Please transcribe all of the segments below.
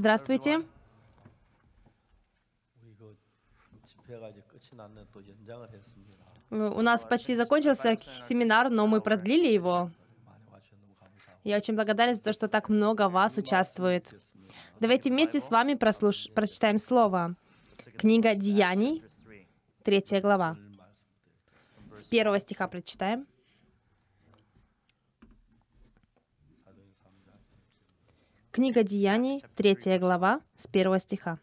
Здравствуйте. У нас почти закончился семинар, но мы продлили его. Я очень благодарен за то, что так много вас участвует. Давайте вместе с вами прослуш... прочитаем слово. Книга Деяний, третья глава. С первого стиха прочитаем. Книга Деяний, 3 глава, с 1 стиха.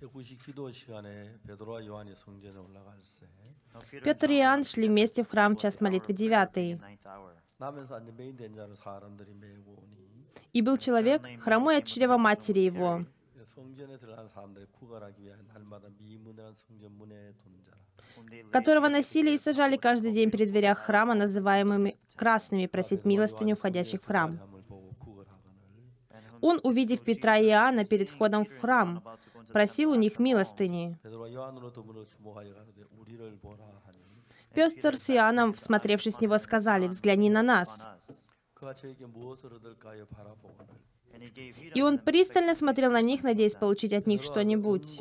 А Петр и Иоанн шли вместе в храм в час молитвы 9. И был человек, хромой от чрева матери его. 성전에 들어가는 사람들의 구걸하기 위한 날마다 미문이라는 성전 문에 둔 자라 которого носили и сажали каждый день перед дверях храма, называемыми красными, просить милостыню входящих в храм. Он, увидев Петра и Иоанна перед входом в храм, просил у них милостыни. Петр с Иоанном, всмотревшись в него, сказали, «Взгляни на нас». И он пристально смотрел на них, надеясь получить от них что-нибудь.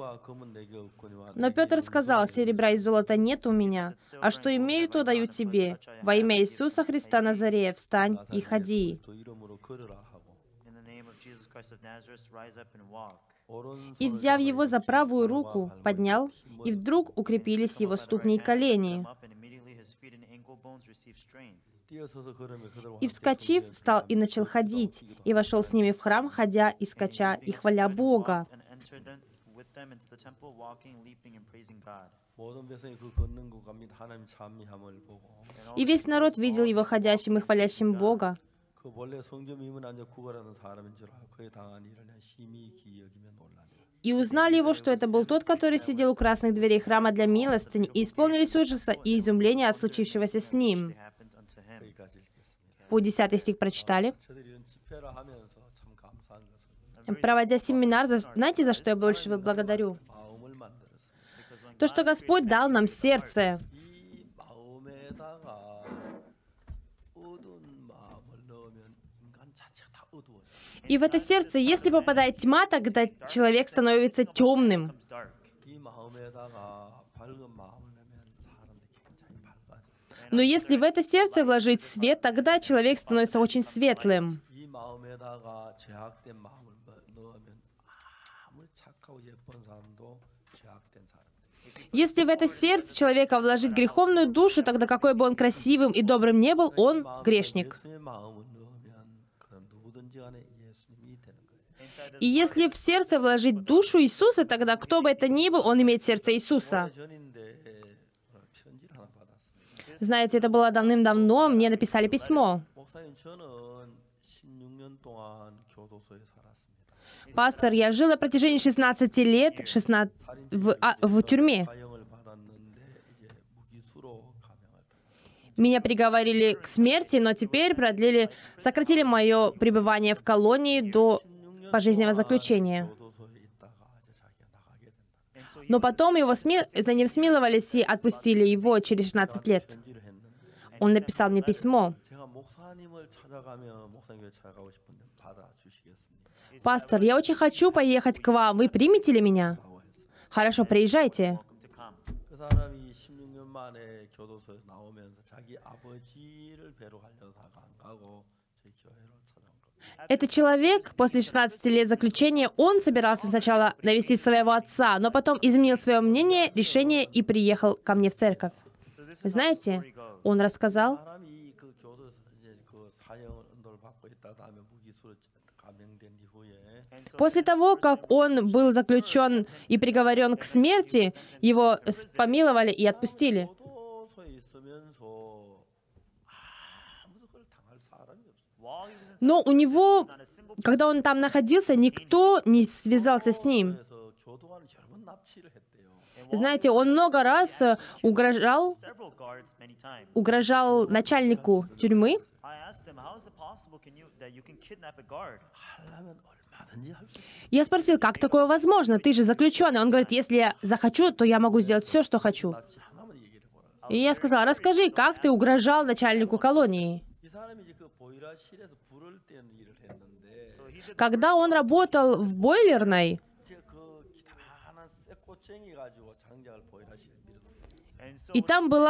Но Петр сказал, «Серебра и золота нет у меня, а что имею, то даю тебе. Во имя Иисуса Христа Назарея встань и ходи». И, взяв его за правую руку, поднял, и вдруг укрепились его ступни и колени. И вскочив, стал и начал ходить, и вошел с ними в храм, ходя и скача, и хваля Бога. И весь народ видел его ходящим и хвалящим Бога. И узнали его, что это был тот, который сидел у красных дверей храма для милостыни, и исполнились ужаса и изумления от случившегося с ним по 10 стих прочитали. Проводя семинар, за... знаете, за что я больше вы благодарю? То, что Господь дал нам сердце. И в это сердце, если попадает тьма, тогда человек становится темным. Но если в это сердце вложить свет, тогда человек становится очень светлым. Если в это сердце человека вложить греховную душу, тогда какой бы он красивым и добрым не был, он грешник. И если в сердце вложить душу Иисуса, тогда кто бы это ни был, он имеет сердце Иисуса. Знаете, это было давным-давно, мне написали письмо. Пастор, я жил на протяжении 16 лет 16, в, а, в тюрьме. Меня приговорили к смерти, но теперь продлили, сократили мое пребывание в колонии до пожизненного заключения. Но потом его сми... за ним смиловались и отпустили его через 16 лет. Он написал мне письмо. «Пастор, я очень хочу поехать к вам. Вы примете ли меня?» «Хорошо, приезжайте». Этот человек после 16 лет заключения, он собирался сначала навестить своего отца, но потом изменил свое мнение, решение и приехал ко мне в церковь. Знаете, он рассказал, После того, как он был заключен и приговорен к смерти, его помиловали и отпустили. Но у него, когда он там находился, никто не связался с ним. Знаете, он много раз э, угрожал, угрожал начальнику тюрьмы. Я спросил, как такое возможно? Ты же заключенный. Он говорит, если я захочу, то я могу сделать все, что хочу. И я сказал, расскажи, как ты угрожал начальнику колонии. Когда он работал в бойлерной, И там был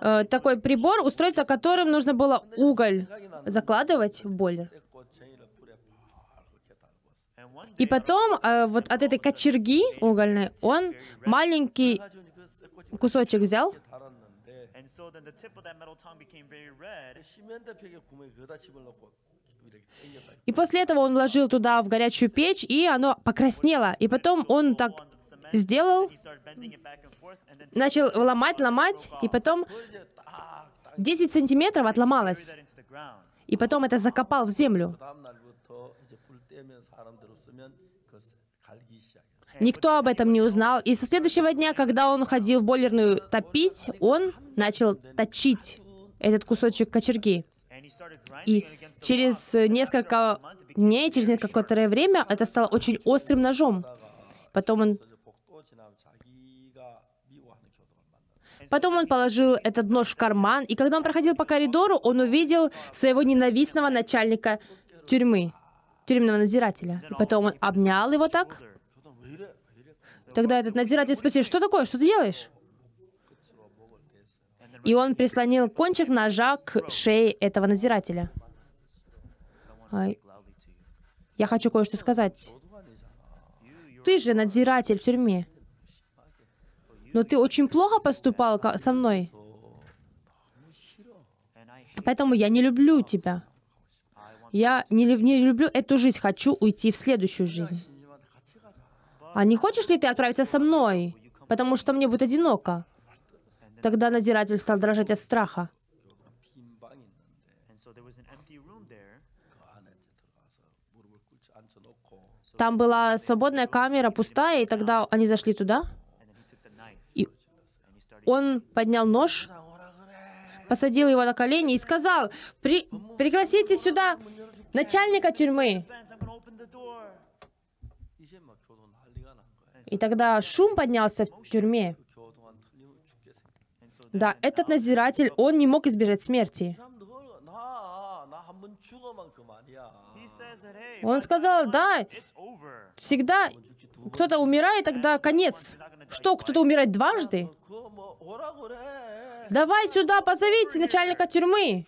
э, такой прибор, устройство которым нужно было уголь закладывать в бойлер. И потом э, вот от этой кочерги угольной он маленький кусочек взял, и после этого он вложил туда в горячую печь, и оно покраснело. И потом он так сделал, начал ломать, ломать, и потом 10 сантиметров отломалось. И потом это закопал в землю. Никто об этом не узнал. И со следующего дня, когда он ходил в бойлерную топить, он начал точить этот кусочек кочерги. И через несколько дней, через некоторое время это стало очень острым ножом. Потом он Потом он положил этот нож в карман, и когда он проходил по коридору, он увидел своего ненавистного начальника тюрьмы, тюремного надзирателя. И потом он обнял его так. Тогда этот надзиратель спросил, что такое, что ты делаешь? и он прислонил кончик ножа к шее этого надзирателя. Я хочу кое-что сказать. Ты же надзиратель в тюрьме. Но ты очень плохо поступал со мной. Поэтому я не люблю тебя. Я не, не люблю эту жизнь, хочу уйти в следующую жизнь. А не хочешь ли ты отправиться со мной? Потому что мне будет одиноко. Тогда надзиратель стал дрожать от страха. Там была свободная камера, пустая, и тогда они зашли туда. И он поднял нож, посадил его на колени и сказал, При пригласите сюда начальника тюрьмы. И тогда шум поднялся в тюрьме. Да, этот надзиратель, он не мог избежать смерти. Он сказал, да, всегда кто-то умирает, тогда конец. Что, кто-то умирает дважды? Давай сюда, позовите начальника тюрьмы.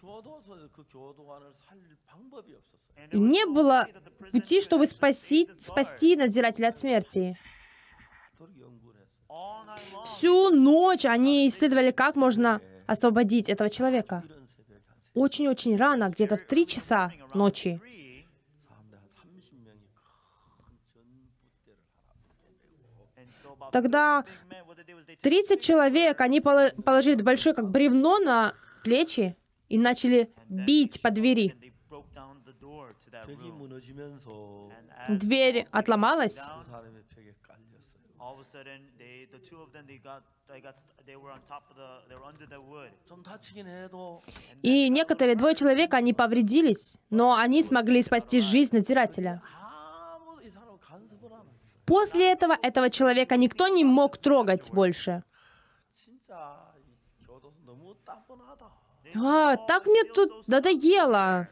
Не было пути, чтобы спасти, спасти надзирателя от смерти. Всю ночь они исследовали, как можно освободить этого человека. Очень-очень рано, где-то в три часа ночи. Тогда 30 человек, они положили большое как бревно на плечи и начали бить по двери. Дверь отломалась, all of a sudden they the two of them they got they got they were on top of the they were under the wood. И uh, некоторые двое человек они повредились, но они смогли спасти жизнь надзирателя. После этого этого человека никто не мог трогать больше. А, так мне тут надоело.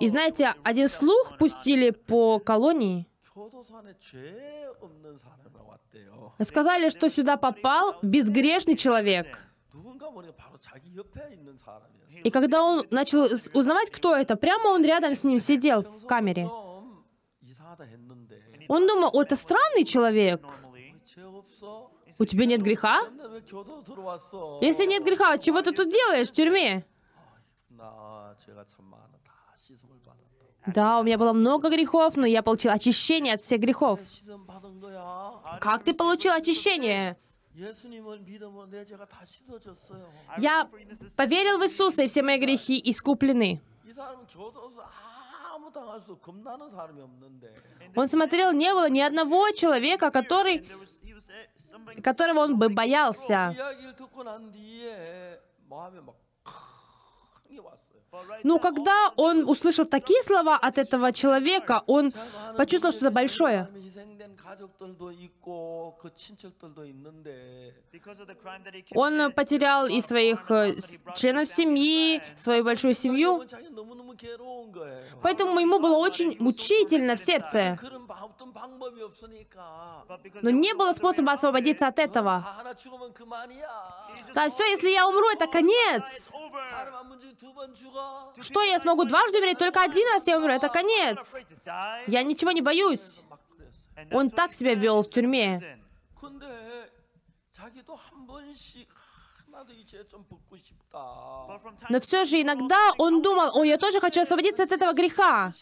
И знаете, один слух пустили по колонии. Сказали, что сюда попал безгрешный человек. И когда он начал узнавать, кто это, прямо он рядом с ним сидел в камере. Он думал, это странный человек. У тебя нет греха? Если нет греха, чего ты тут делаешь в тюрьме? Да, у меня было много грехов, но я получил очищение от всех грехов. Как ты получил очищение? Я поверил в Иисуса, и все мои грехи искуплены. Он смотрел, не было ни одного человека, который, которого он бы боялся. Но когда он услышал такие слова от этого человека, он почувствовал что-то большое. Он потерял и своих э, членов семьи, свою большую семью. Поэтому ему было очень мучительно в сердце. Но не было способа освободиться от этого. Да, все, если я умру, это конец. Что, я смогу дважды умереть? Только один раз я умру, это конец. Я ничего не боюсь. Он так себя вел в тюрьме. Но все же иногда он думал, о, я тоже хочу освободиться от этого греха.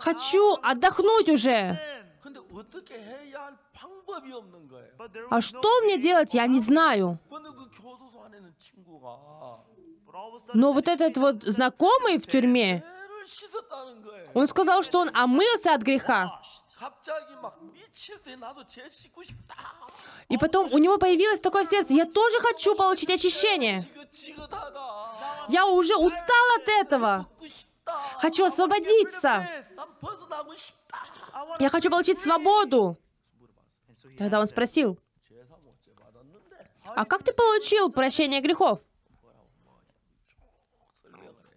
Хочу отдохнуть уже. А что мне делать, я не знаю. Но вот этот вот знакомый в тюрьме, он сказал, что он омылся от греха. И потом у него появилось такое сердце, я тоже хочу получить очищение. Я уже устал от этого. Хочу освободиться. Я хочу получить свободу. Тогда он спросил, а как ты получил прощение грехов?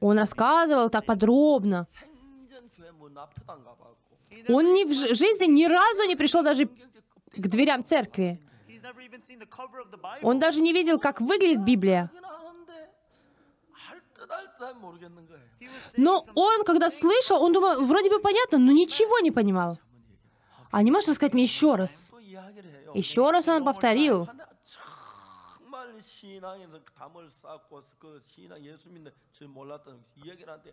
Он рассказывал так подробно. Он ни в жизни ни разу не пришел даже к дверям церкви. Он даже не видел, как выглядит Библия. Но он, когда слышал, он думал, вроде бы понятно, но ничего не понимал. А не можешь рассказать мне еще раз? Еще раз он повторил. 신앙에서 감을 쌓고 그 신앙 예수 믿는 줄 몰랐던 이야기를 하나도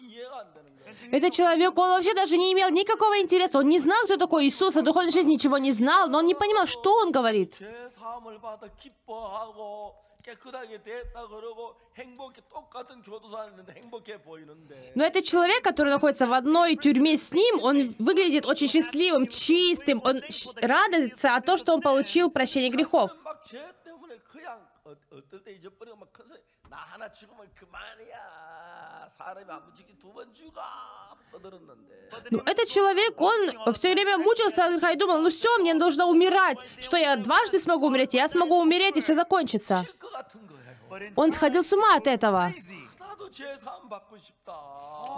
이해가 안 되는 거예요. Этот человек, он вообще даже не имел никакого интереса. Он не знал, кто такой Иисус, о духовной жизни ничего не знал, но он не понимал, что он говорит. Но этот человек, который находится в одной тюрьме с ним, он выглядит очень счастливым, чистым, он радуется о том, что он получил прощение грехов. 어떨 때 잊어버리고 막 컨설 나 하나 죽으면 그만이야 사람이 안 붙이기 두번 죽어 떠들었는데 но ну, этот человек он все время мучился и думал ну все мне должно умирать что я дважды смогу умереть я смогу умереть и все закончится он сходил с ума от этого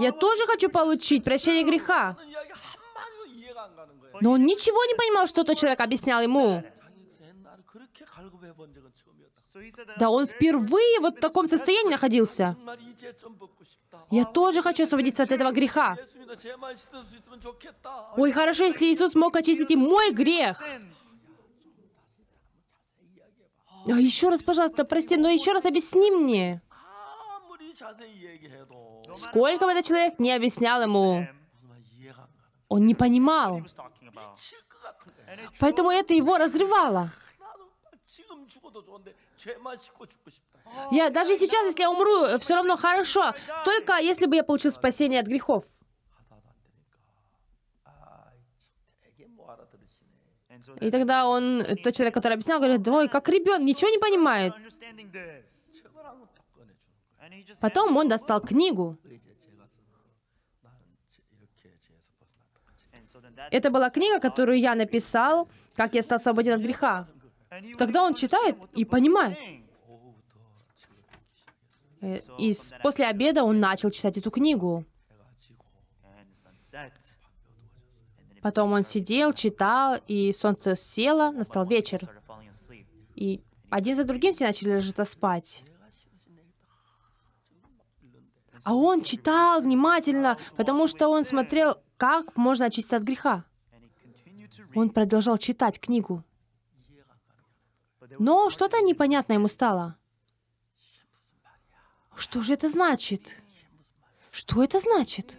я тоже хочу получить прощение греха но он ничего не понимал, что тот человек объяснял ему. Да он впервые вот в таком состоянии находился. Я тоже хочу освободиться от этого греха. Ой, хорошо, если Иисус мог очистить и мой грех. А еще раз, пожалуйста, прости, но еще раз объясни мне. Сколько бы этот человек не объяснял ему, он не понимал. Поэтому это его разрывало. Я даже сейчас, если я умру, э, все равно хорошо. Только если бы я получил спасение от грехов. И тогда он, тот человек, который объяснял, говорит, ой, как ребенок, ничего не понимает. Потом он достал книгу. Это была книга, которую я написал, как я стал свободен от греха. Тогда он читает и понимает. Э, и после обеда он начал читать эту книгу. Потом он сидел, читал, и солнце село, настал вечер. И один за другим все начали ложиться спать. А он читал внимательно, потому что он смотрел, как можно очиститься от греха. Он продолжал читать книгу. Но что-то непонятно ему стало. Что же это значит? Что это значит?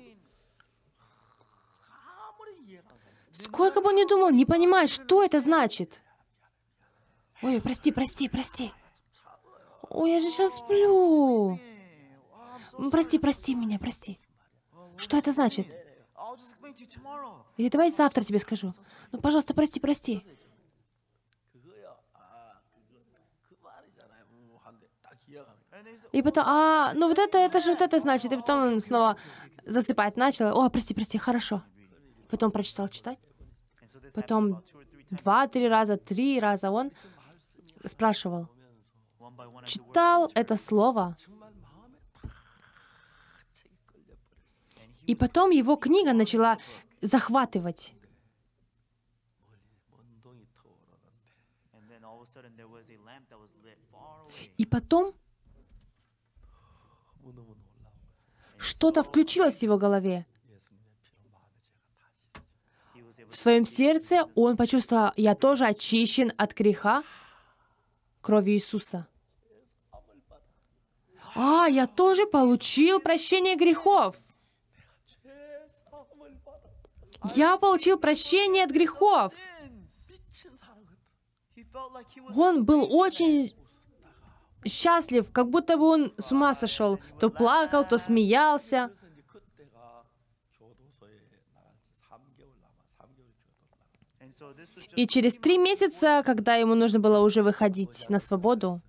Сколько бы он ни думал, не понимает, что это значит. Ой, прости, прости, прости. Ой, я же сейчас сплю. Прости, прости меня, прости. Что это значит? И давай завтра тебе скажу. Ну, пожалуйста, прости, прости. И потом, а, ну вот это, это же вот это значит. И потом он снова засыпать начал. О, прости, прости, хорошо. Потом прочитал читать. Потом два-три раза, три раза он спрашивал. Читал это слово. И потом его книга начала захватывать. И потом Что-то включилось в его голове. В своем сердце он почувствовал, я тоже очищен от греха крови Иисуса. А, я тоже получил прощение грехов. Я получил прощение от грехов. Он был очень счастлив, как будто бы он с ума сошел. То плакал, то смеялся. И через три месяца, когда ему нужно было уже выходить на свободу,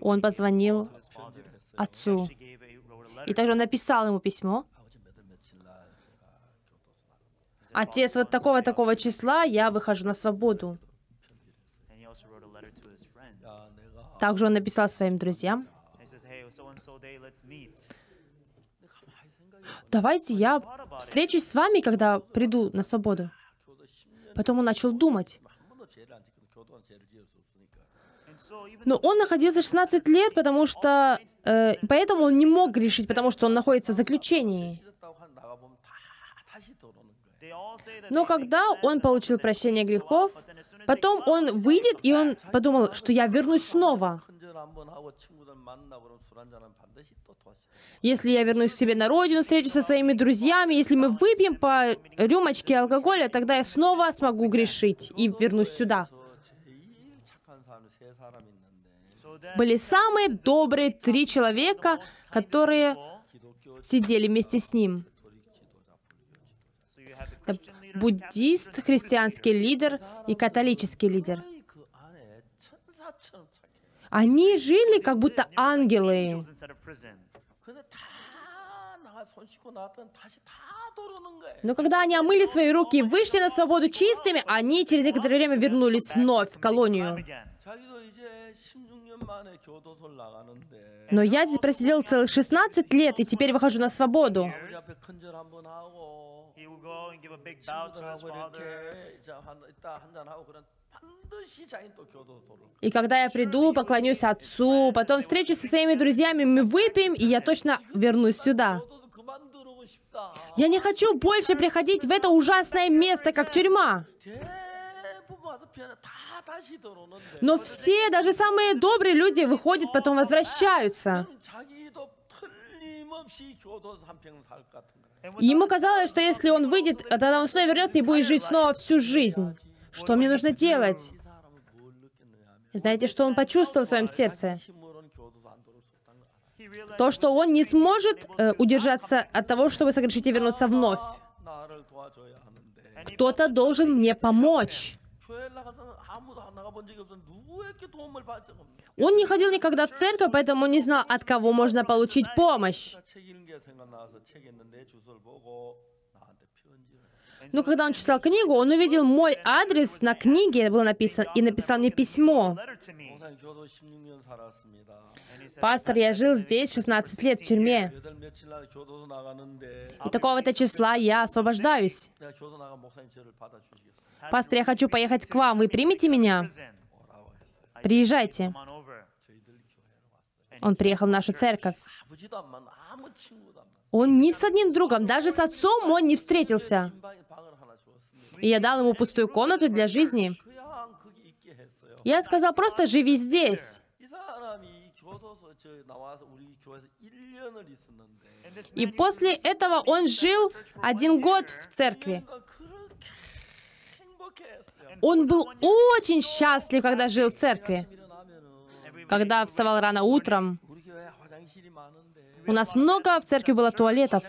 он позвонил отцу. И также он написал ему письмо. Отец, вот такого-такого числа я выхожу на свободу. Также он написал своим друзьям, давайте я встречусь с вами, когда приду на свободу. Потом он начал думать. Но он находился 16 лет, потому что... Э, поэтому он не мог грешить, потому что он находится в заключении. Но когда он получил прощение грехов, потом он выйдет, и он подумал, что я вернусь снова. Если я вернусь к себе на родину, встречусь со своими друзьями, если мы выпьем по рюмочке алкоголя, тогда я снова смогу грешить и вернусь сюда. Были самые добрые три человека, которые сидели вместе с ним. Это буддист, христианский лидер и католический лидер. Они жили как будто ангелы. Но когда они омыли свои руки и вышли на свободу чистыми, они через некоторое время вернулись вновь в колонию. Но я здесь просидел целых 16 лет, и теперь выхожу на свободу give a big bow to his father. И когда я приду, поклонюсь отцу, потом встречусь со своими друзьями, мы выпьем, и я точно вернусь сюда. Я не хочу больше приходить в это ужасное место, как тюрьма. Но все, даже самые добрые люди, выходят, потом возвращаются. Ему казалось, что если он выйдет, тогда он снова вернется и будет жить снова всю жизнь. Что мне нужно делать? Знаете, что он почувствовал в своем сердце? То, что он не сможет э, удержаться от того, чтобы согрешить и вернуться вновь. Кто-то должен мне помочь. Он не ходил никогда в церковь, поэтому не знал, от кого можно получить помощь. Но когда он читал книгу, он увидел мой адрес на книге, был написан, и написал мне письмо. Пастор, я жил здесь 16 лет в тюрьме. И такого-то числа я освобождаюсь. Пастор, я хочу поехать к вам. Вы примете меня? Приезжайте. Он приехал в нашу церковь. Он ни с одним другом, даже с отцом он не встретился. И я дал ему пустую комнату для жизни. Я сказал, просто живи здесь. И после этого он жил один год в церкви. Он был очень счастлив, когда жил в церкви когда вставал рано утром, у нас много в церкви было туалетов.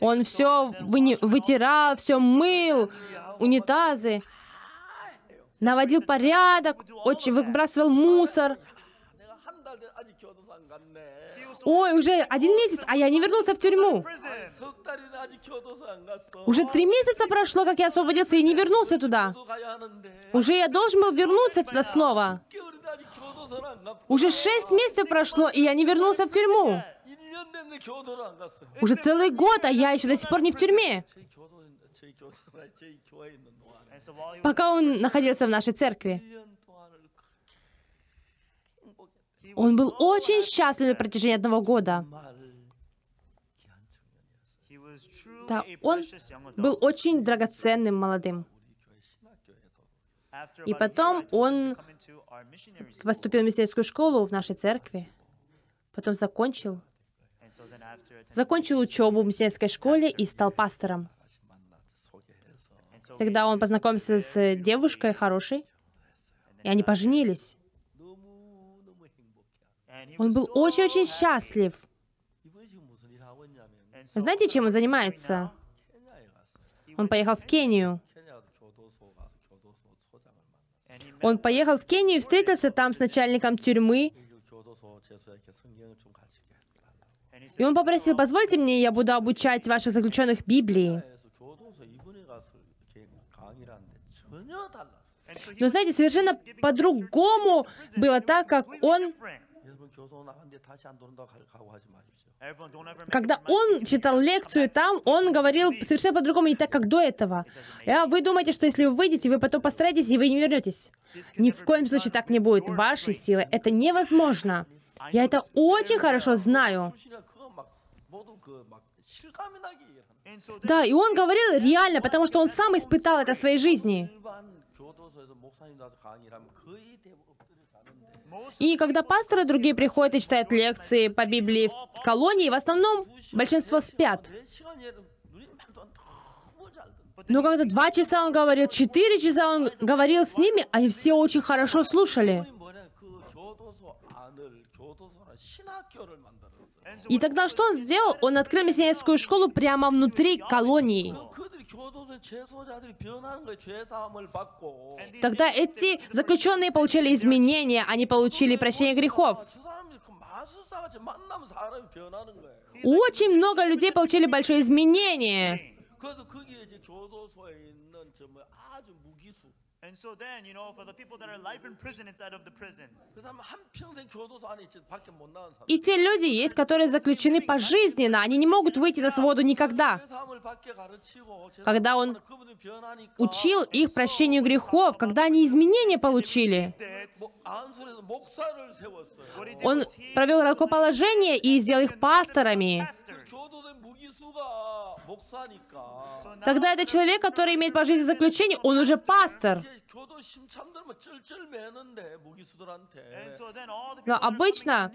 Он все вытирал, все мыл, унитазы, наводил порядок, очень выбрасывал мусор. Ой, уже один месяц, а я не вернулся в тюрьму. Уже три месяца прошло, как я освободился и не вернулся туда. Уже я должен был вернуться туда снова. Уже шесть месяцев прошло, и я не вернулся в тюрьму. Уже целый год, а я еще до сих пор не в тюрьме. Пока он находился в нашей церкви. Он был очень счастлив на протяжении одного года. Да, он был очень драгоценным молодым. И потом он поступил в миссионерскую школу в нашей церкви, потом закончил, закончил учебу в миссионерской школе и стал пастором. Тогда он познакомился с девушкой хорошей, и они поженились. Он был очень-очень счастлив. Знаете, чем он занимается? Он поехал в Кению. Он поехал в Кению и встретился там с начальником тюрьмы. И он попросил, позвольте мне, я буду обучать ваших заключенных Библии. Но знаете, совершенно по-другому было так, как он когда он читал лекцию там, он говорил совершенно по-другому, не так, как до этого. А вы думаете, что если вы выйдете, вы потом постараетесь, и вы не вернетесь. Ни в коем случае так не будет. Вашей силы это невозможно. Я это очень хорошо знаю. Да, и он говорил реально, потому что он сам испытал это в своей жизни. И когда пасторы другие приходят и читают лекции по Библии в колонии, в основном большинство спят. Но когда два часа он говорил, четыре часа он говорил с ними, они все очень хорошо слушали. И тогда что он сделал? Он открыл миссионерскую школу прямо внутри колонии. Тогда эти заключенные получали изменения, они получили прощение грехов. Очень много людей получили большое изменение. And so then, you know, for the people that are life in prison inside of the prisons. И те люди есть, которые заключены пожизненно, они не могут выйти на свободу никогда. Когда он учил их прощению грехов, когда они изменения получили, он провел рукоположение и сделал их пасторами. Тогда этот человек, который имеет пожизненное заключение, он уже пастор обычно,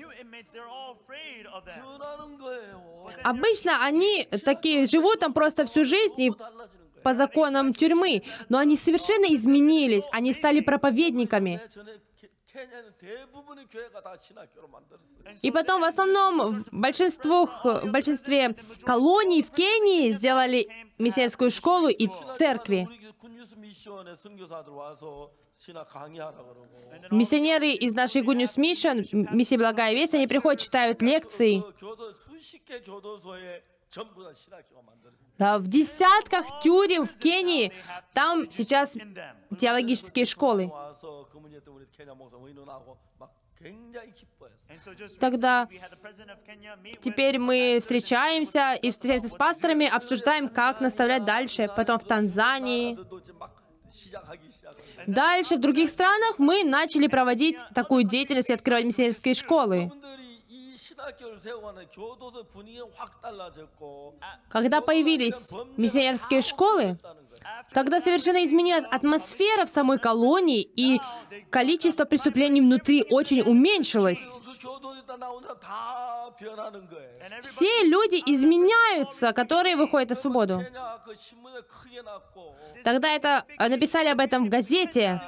обычно они такие живут там просто всю жизнь и по законам тюрьмы, но они совершенно изменились, они стали проповедниками. И потом в основном в, большинству, в большинстве колоний в Кении сделали миссионерскую школу и церкви. Миссионеры из нашей Good News Mission, миссии Благая Весть, они приходят, читают лекции. Да, в десятках тюрем в Кении, там сейчас теологические школы. Тогда теперь мы встречаемся и встречаемся с пасторами, обсуждаем, как наставлять дальше, потом в Танзании. Дальше в других странах мы начали проводить такую деятельность и открывать миссионерские школы. Когда появились миссионерские школы, тогда совершенно изменилась атмосфера в самой колонии, и количество преступлений внутри очень уменьшилось. Все люди изменяются, которые выходят на свободу. Тогда это написали об этом в газете.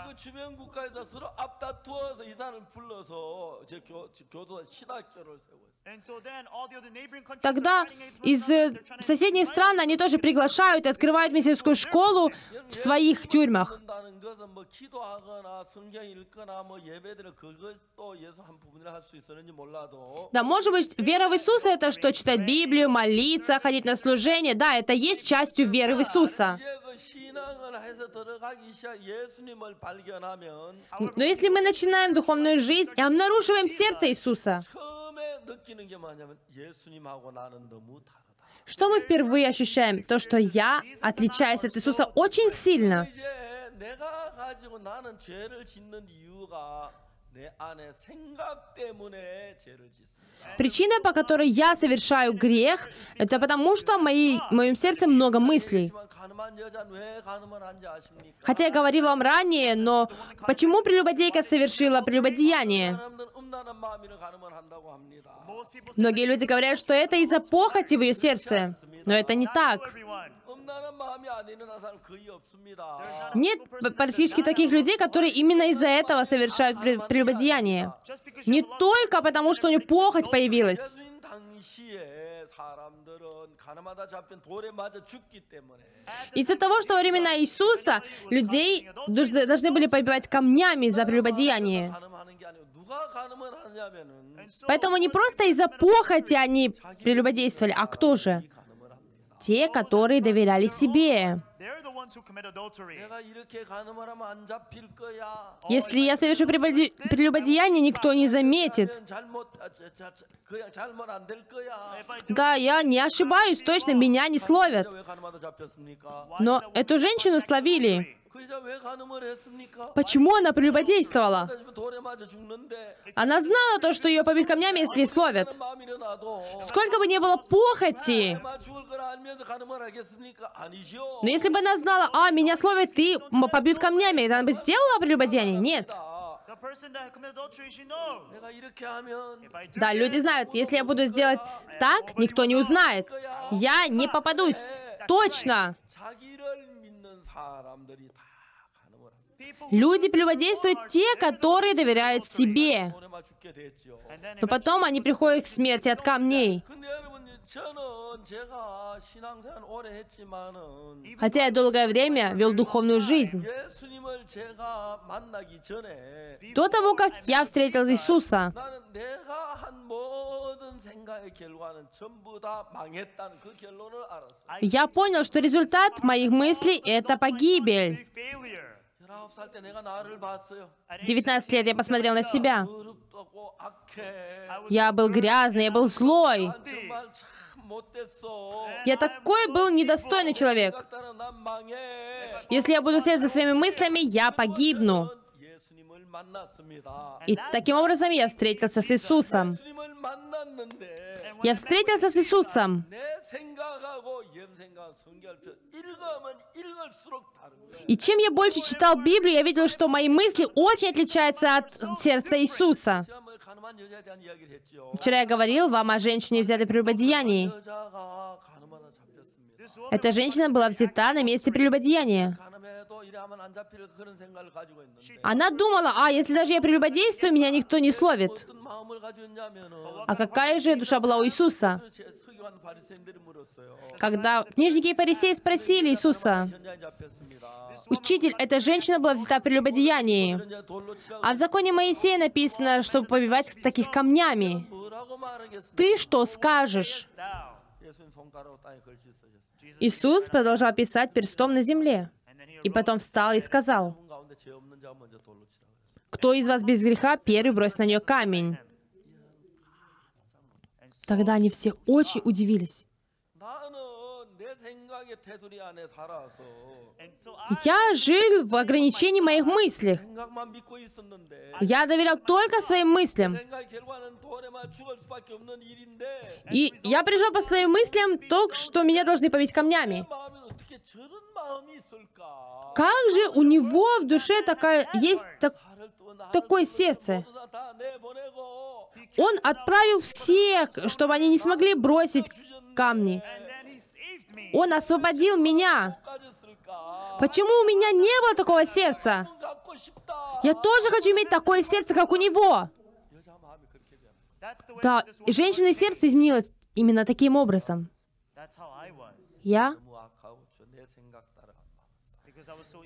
was. Тогда из э, соседних стран они тоже приглашают и открывают мессианскую школу в своих тюрьмах. Да, может быть, вера в Иисуса — это что, читать Библию, молиться, ходить на служение. Да, это есть частью веры в Иисуса. Но если мы начинаем духовную жизнь и обнаруживаем сердце Иисуса, что мы впервые ощущаем? То, что я отличаюсь от Иисуса очень сильно. Причина, по которой я совершаю грех, это потому, что в, моей, в моем сердце много мыслей. Хотя я говорил вам ранее, но почему прелюбодейка совершила прелюбодеяние? Многие люди говорят, что это из-за похоти в ее сердце, но это не так. Нет практически таких людей, которые именно из-за этого совершают прелюбодеяние. Не только потому, что у них похоть появилась. Из-за того, что во времена Иисуса людей должны были побивать камнями за прелюбодеяние. Поэтому не просто из-за похоти они прелюбодействовали, а кто же? те, которые доверяли себе. Если я совершу прелюбодеяние, никто не заметит. Да, я не ошибаюсь, точно, меня не словят. Но эту женщину словили. Почему она прелюбодействовала? Она знала то, что ее побьют камнями, если словят. Сколько бы ни было похоти. А Но если бы она знала, а, меня словят и побьют камнями, она бы сделала прелюбодеяние? Нет. Да, люди знают, если я буду делать так, никто не узнает. Я не попадусь. Точно. Люди приводействуют те, которые доверяют себе. Но потом они приходят к смерти от камней. Хотя я долгое время вел духовную жизнь. До того, как я встретил Иисуса, я понял, что результат моих мыслей — это погибель. 19 лет я посмотрел на себя. Я был грязный, я был злой. Я такой был недостойный человек. Если я буду следовать за своими мыслями, я погибну. И таким образом я встретился с Иисусом. Я встретился с Иисусом. И чем я больше читал Библию, я видел, что мои мысли очень отличаются от сердца Иисуса. Вчера я говорил вам о женщине, взятой при любодеянии. Эта женщина была взята на месте прелюбодеяния. Она думала, а если даже я прелюбодействую, меня никто не словит. А какая же душа была у Иисуса? Когда книжники и фарисеи спросили Иисуса, Учитель, эта женщина была взята при любодеянии. А в законе Моисея написано, чтобы побивать таких камнями. Ты что скажешь? Иисус продолжал писать перстом на земле. И потом встал и сказал, «Кто из вас без греха, первый брось на нее камень». Тогда они все очень удивились. Я жил в ограничении моих мыслей. Я доверял только своим мыслям. И я пришел по своим мыслям то, что меня должны побить камнями. Как же у него в душе такая, есть так, такое сердце? Он отправил всех, чтобы они не смогли бросить камни. Он освободил меня. Почему у меня не было такого сердца? Я тоже хочу иметь такое сердце, как у него. Да, женщины сердце изменилось именно таким образом. Я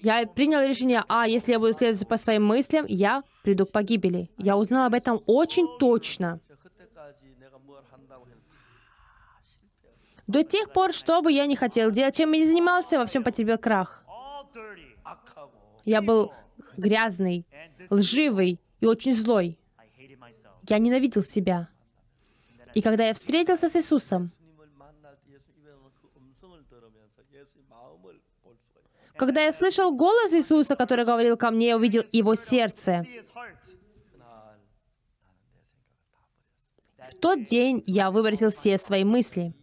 я принял решение, а если я буду следовать по своим мыслям, я приду к погибели. Я узнал об этом очень точно. До тех пор, что бы я не хотел делать, чем я не занимался, во всем потерпел крах. Я был грязный, лживый и очень злой. Я ненавидел себя. И когда я встретился с Иисусом, когда я слышал голос Иисуса, который говорил ко мне, я увидел его сердце. В тот день я выбросил все свои мысли.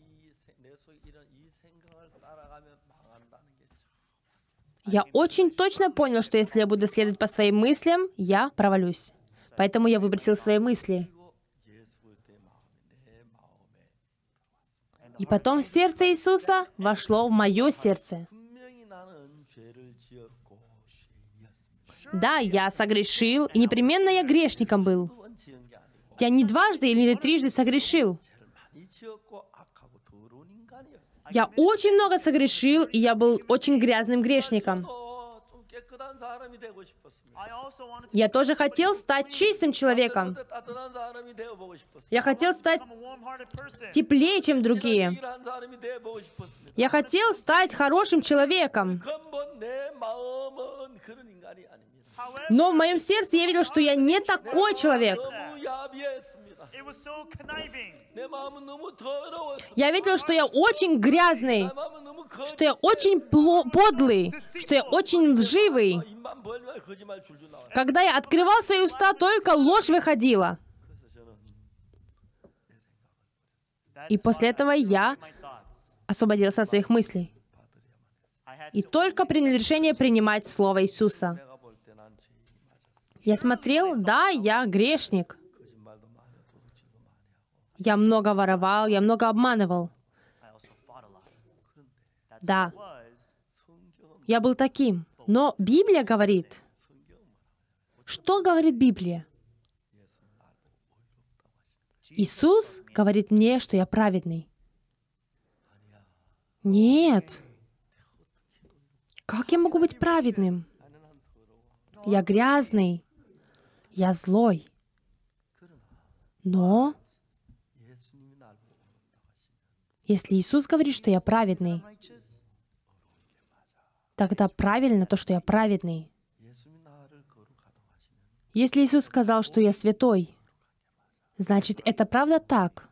Я очень точно понял, что если я буду следовать по своим мыслям, я провалюсь. Поэтому я выбросил свои мысли. И потом сердце Иисуса вошло в мое сердце. Да, я согрешил, и непременно я грешником был. Я не дважды или не трижды согрешил. Я очень много согрешил, и я был очень грязным грешником. Я тоже хотел стать чистым человеком. Я хотел стать теплее, чем другие. Я хотел стать хорошим человеком. Но в моем сердце я видел, что я не такой человек. Ну, я видел, что я очень грязный, ну, что я очень подлый, что я очень лживый. Когда я открывал свои уста, только ложь выходила. И после этого я освободился от своих мыслей. И только принял решение принимать Слово Иисуса. Я смотрел, да, я грешник. Я много воровал, я много обманывал. Да. Я был таким. Но Библия говорит... Что говорит Библия? Иисус говорит мне, что я праведный. Нет. Как я могу быть праведным? Я грязный. Я злой. Но Если Иисус говорит, что я праведный, тогда правильно то, что я праведный. Если Иисус сказал, что я святой, значит, это правда так.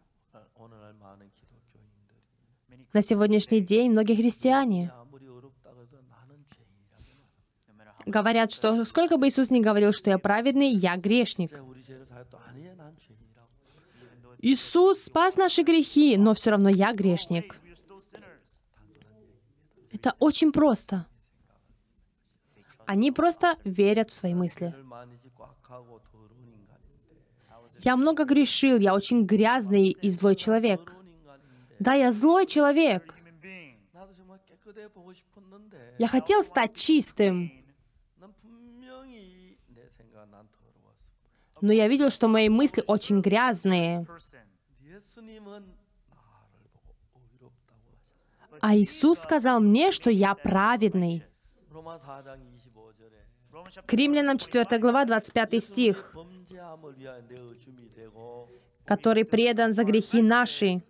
На сегодняшний день многие христиане говорят, что сколько бы Иисус ни говорил, что я праведный, я грешник. Иисус спас наши грехи, но все равно я грешник. Это очень просто. Они просто верят в свои мысли. Я много грешил, я очень грязный и злой человек. Да, я злой человек. Я хотел стать чистым но я видел, что мои мысли очень грязные. А Иисус сказал мне, что я праведный. К римлянам 4 глава 25 стих, который предан за грехи наши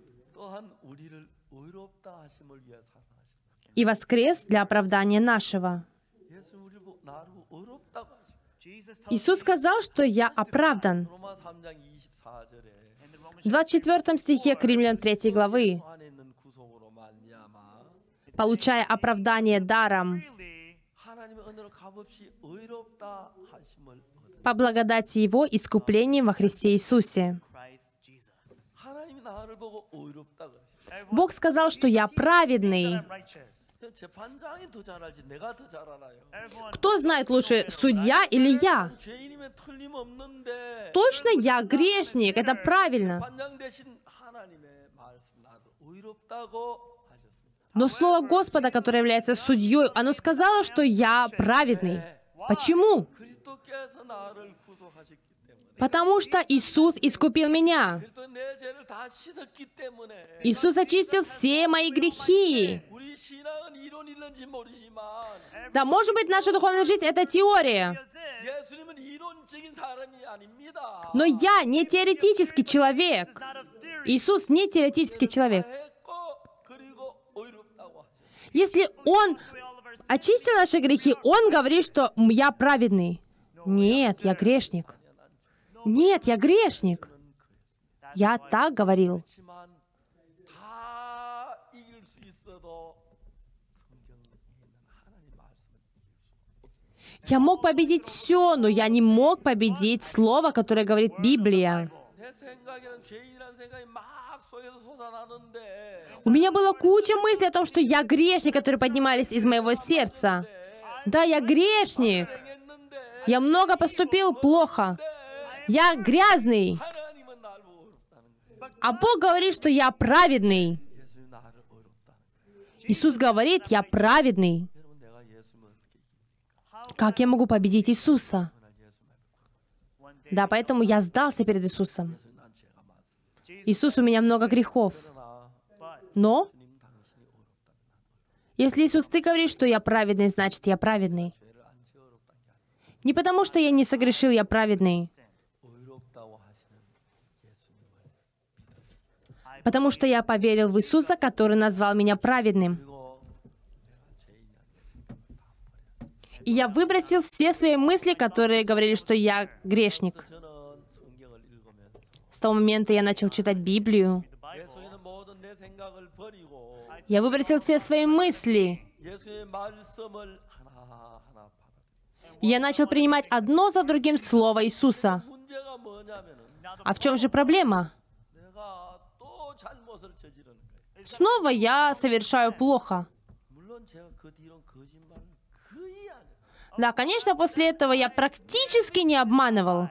и воскрес для оправдания нашего. Иисус сказал, что я оправдан. В 24 стихе к Римлян 3 главы, получая оправдание даром, по благодати Его искуплением во Христе Иисусе. Бог сказал, что я праведный. Кто знает лучше, судья или я? Точно я грешник, это правильно. Но слово Господа, которое является судьей, оно сказало, что я праведный. Почему? Потому что Иисус искупил меня. Иисус очистил все мои грехи. Да, может быть, наша духовная жизнь — это теория. Но я не теоретический человек. Иисус не теоретический человек. Если Он очистил наши грехи, Он говорит, что я праведный. Нет, я грешник. Нет, я грешник. Я так говорил. Я мог победить все, но я не мог победить слово, которое говорит Библия. У меня была куча мыслей о том, что я грешник, которые поднимались из моего сердца. Да, я грешник. Я много поступил плохо. Я грязный. А Бог говорит, что я праведный. Иисус говорит, я праведный. Как я могу победить Иисуса? Да, поэтому я сдался перед Иисусом. Иисус, у меня много грехов. Но, если Иисус, ты говоришь, что я праведный, значит, я праведный. Не потому, что я не согрешил, я праведный потому что я поверил в Иисуса, который назвал меня праведным. И я выбросил все свои мысли, которые говорили, что я грешник. С того момента я начал читать Библию. Я выбросил все свои мысли. Я начал принимать одно за другим слово Иисуса. А в чем же проблема? Снова я совершаю плохо. Да, конечно, после этого я практически не обманывал.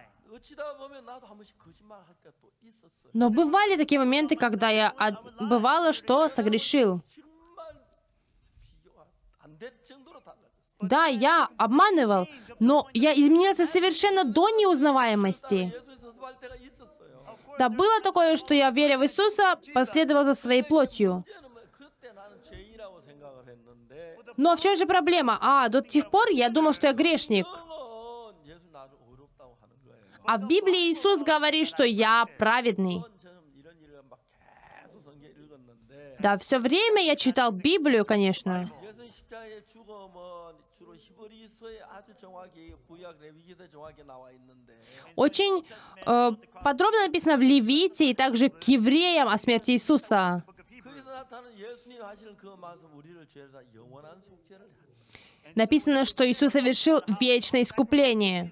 Но бывали такие моменты, когда я от... бывало, что согрешил. Да, я обманывал, но я изменился совершенно до неузнаваемости. Да было такое, что я, веря в Иисуса, последовал за своей плотью. Но в чем же проблема? А, до тех пор я думал, что я грешник. А в Библии Иисус говорит, что я праведный. Да, все время я читал Библию, конечно. Очень э, подробно написано в Левите и также к евреям о смерти Иисуса. Написано, что Иисус совершил вечное искупление.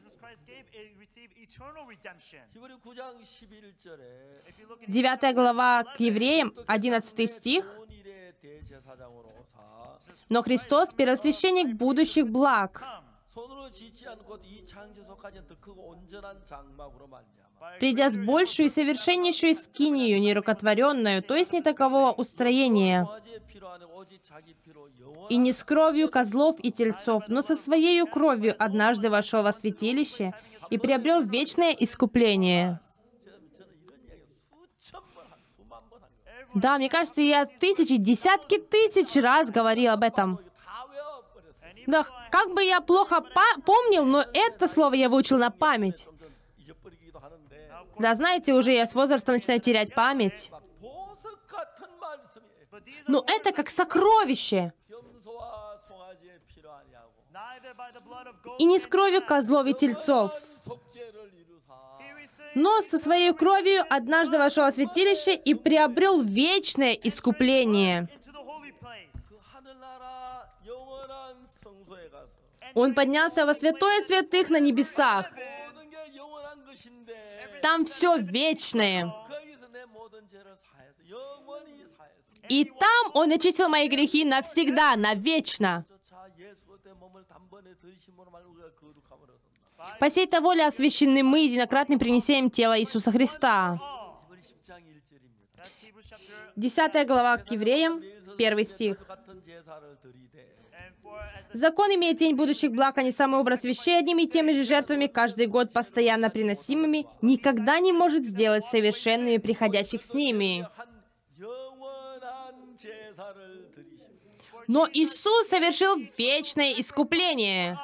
Девятая глава к евреям, одиннадцатый стих. Но Христос – первосвященник будущих благ. Придя с большую и совершеннейшую скинию, нерукотворенную, то есть не такового устроения, и не с кровью козлов и тельцов, но со своей кровью однажды вошел во святилище и приобрел вечное искупление. Да, мне кажется, я тысячи, десятки тысяч раз говорил об этом. Да, как бы я плохо помнил, но это слово я выучил на память. Да, знаете, уже я с возраста начинаю терять память. Но ну, это как сокровище. И не с кровью козлов и тельцов но со своей кровью однажды вошел в святилище и приобрел вечное искупление. Он поднялся во святое святых на небесах. Там все вечное. И там он очистил мои грехи навсегда, навечно. По сей-то воле освящены мы единократным принесем тело Иисуса Христа. Десятая глава к евреям, первый стих. Закон имеет тень будущих благ, а не самый образ вещей одними и теми же жертвами, каждый год постоянно приносимыми, никогда не может сделать совершенными приходящих с ними. Но Иисус совершил вечное искупление.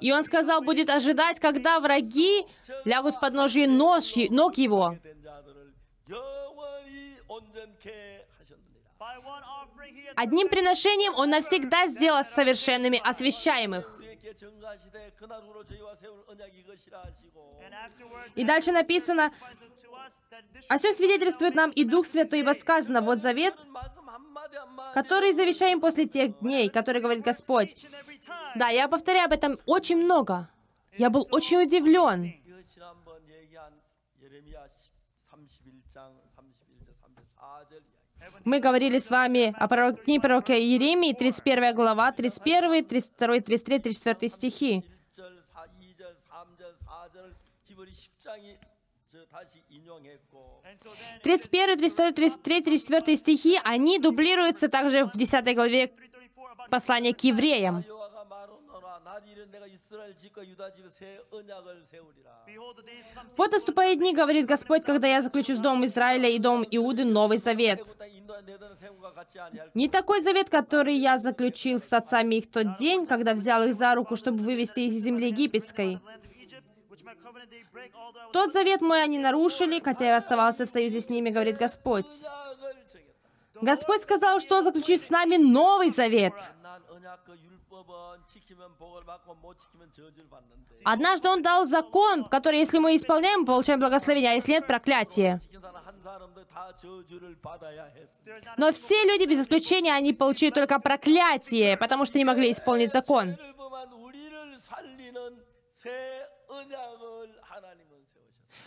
И он сказал, будет ожидать, когда враги лягут в подножие нож, ног его. Одним приношением он навсегда сделал совершенными освящаемых. И дальше написано, а все свидетельствует нам и Дух Святой, ибо сказано, вот завет, которые завещаем после тех дней, которые говорит Господь. Да, я повторяю об этом очень много. Я был очень удивлен. Мы говорили с вами о пророке, книге пророка Иеремии, 31 глава, 31, 32, 33, 34 стихи. 31, 32, 33, 34 стихи, они дублируются также в 10 главе послания к евреям. «Вот наступают дни, — говорит Господь, — когда я заключу с Домом Израиля и Домом Иуды Новый Завет. Не такой завет, который я заключил с отцами их тот день, когда взял их за руку, чтобы вывести из земли египетской. Тот завет мой они нарушили, хотя я оставался в союзе с ними, говорит Господь. Господь сказал, что Он заключит с нами новый завет. Однажды Он дал закон, который, если мы исполняем, получаем благословение, а если нет, проклятие. Но все люди, без исключения, они получили только проклятие, потому что не могли исполнить закон.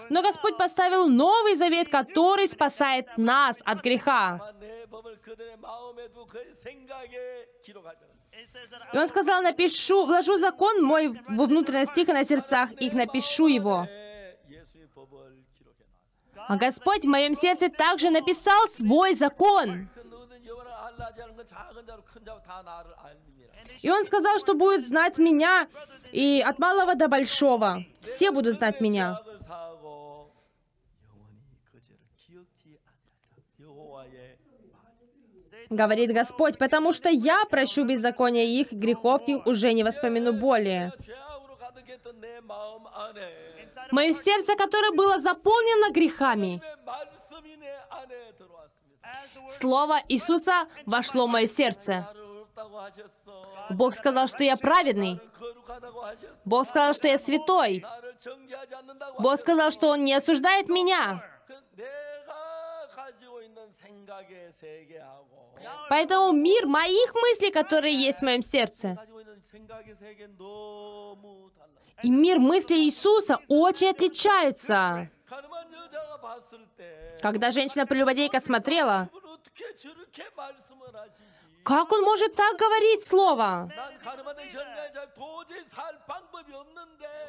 Но Господь поставил новый завет, который спасает нас от греха. И он сказал, напишу, вложу закон мой во внутренностях и на сердцах их, напишу его. А Господь в моем сердце также написал свой закон. И он сказал, что будет знать меня и от малого до большого все будут знать меня. Говорит Господь, потому что я прощу беззаконие их, грехов их уже не воспомяну более. Мое сердце, которое было заполнено грехами, Слово Иисуса вошло в мое сердце. Бог сказал, что я праведный. Бог сказал, что я святой. Бог сказал, что Он не осуждает меня. Поэтому мир моих мыслей, которые есть в моем сердце, и мир мыслей Иисуса очень отличается. Когда женщина-прелюбодейка смотрела, как он может так говорить слово?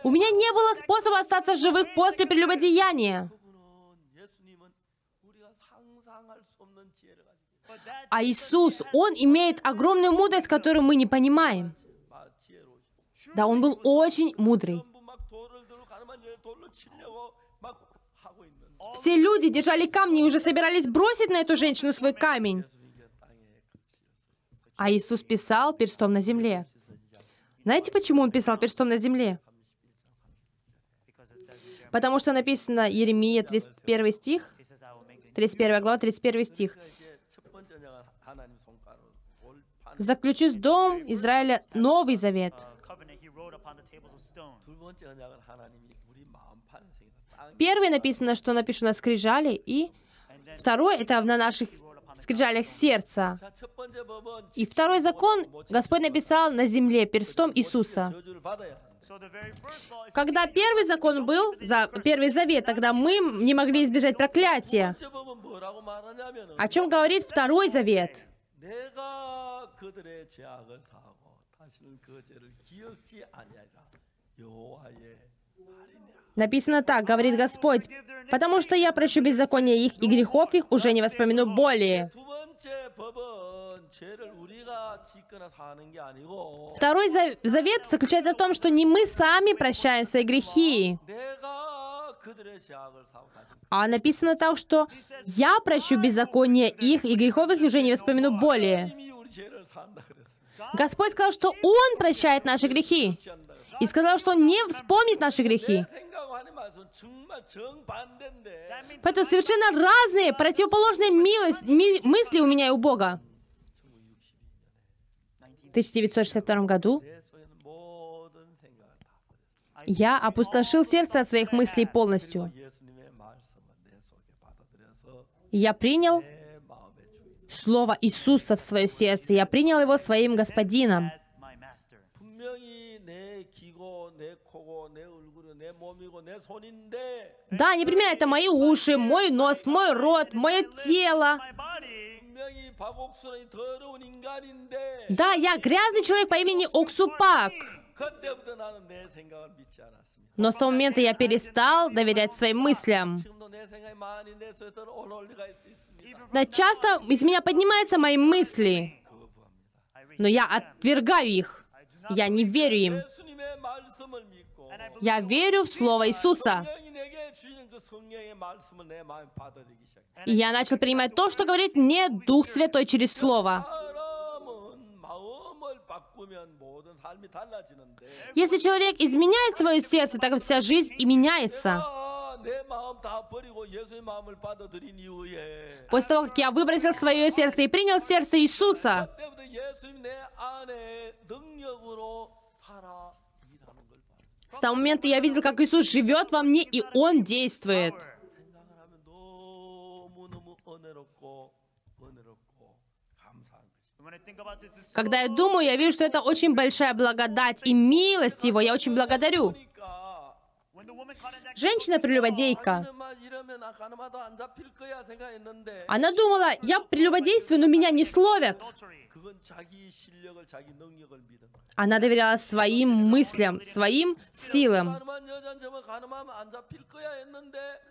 У меня не было способа остаться в живых после прелюбодеяния. А Иисус, Он имеет огромную мудрость, которую мы не понимаем. Да, Он был очень мудрый. Все люди держали камни и уже собирались бросить на эту женщину свой камень. А Иисус писал перстом на земле. Знаете, почему Он писал перстом на земле? Потому что написано Еремия 31 стих, 31 глава, 31 стих. «Заключу с дом Израиля новый завет». Первый написано, что напишу на скрижали, и второе — это на наших скрижалях сердца. И второй закон Господь написал на земле перстом Иисуса. Когда первый закон был, за, первый завет, тогда мы не могли избежать проклятия. О чем говорит второй завет? 여호와의 Написано так, говорит Господь, потому что я прощу беззаконие их и грехов их уже не воспомяну более. Второй завет заключается в том, что не мы сами прощаем свои грехи, а написано так, что «я прощу беззаконие их, и грехов их уже не воспомяну более». Господь сказал, что Он прощает наши грехи и сказал, что не вспомнит наши грехи. Поэтому совершенно разные, противоположные милость, ми, мысли у меня и у Бога. В 1962 году я опустошил сердце от своих мыслей полностью. Я принял Слово Иисуса в свое сердце. Я принял его своим Господином. Да, не это мои уши, мой нос, мой рот, мое тело. Да, я грязный человек по имени Оксупак. Но с того момента я перестал доверять своим мыслям. Да, часто из меня поднимаются мои мысли, но я отвергаю их. Я не верю им. Я верю в Слово Иисуса. И я начал принимать то, что говорит мне Дух Святой через Слово. Если человек изменяет свое сердце, так вся жизнь и меняется. После того, как я выбросил свое сердце и принял сердце Иисуса, с того момента я видел, как Иисус живет во мне, и Он действует. Когда я думаю, я вижу, что это очень большая благодать и милость Его. Я очень благодарю. Женщина-прелюбодейка. Она думала, я прелюбодействую, но меня не словят. Она доверяла своим мыслям, своим силам.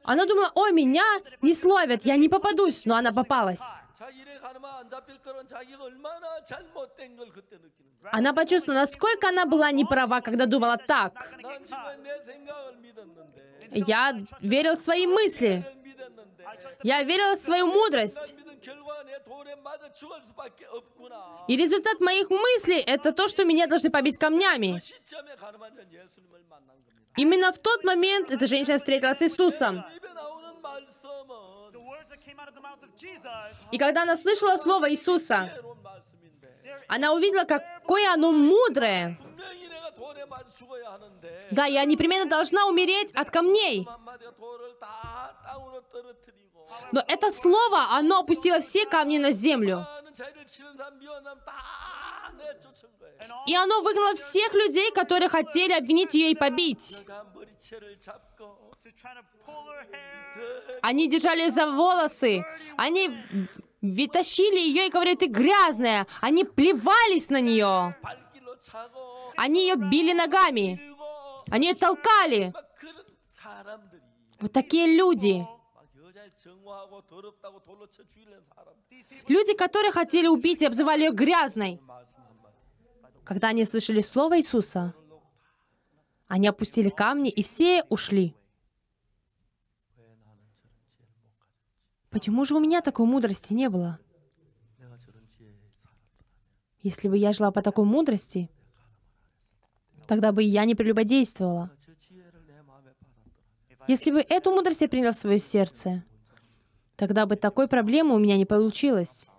Она думала, о, меня не словят, я не попадусь, но она попалась. Она почувствовала, насколько она была неправа, когда думала так. Я верил в свои мысли. Я верил в свою мудрость. И результат моих мыслей — это то, что меня должны побить камнями. Именно в тот момент эта женщина встретилась с Иисусом. И когда она слышала слово Иисуса, она увидела, какое оно мудрое. Да, я непременно должна умереть от камней. Но это слово, оно опустило все камни на землю. И оно выгнало всех людей, которые хотели обвинить ее и побить. Они держали за волосы. Они витащили ее и говорили, ты грязная. Они плевались на нее. Они ее били ногами. Они ее толкали. Вот такие люди. Люди, которые хотели убить и обзывали ее грязной. Когда они слышали слово Иисуса, они опустили камни, и все ушли. Почему же у меня такой мудрости не было? Если бы я жила по такой мудрости, Тогда бы я не прелюбодействовала. Если бы эту мудрость я принял в свое сердце, тогда бы такой проблемы у меня не получилось.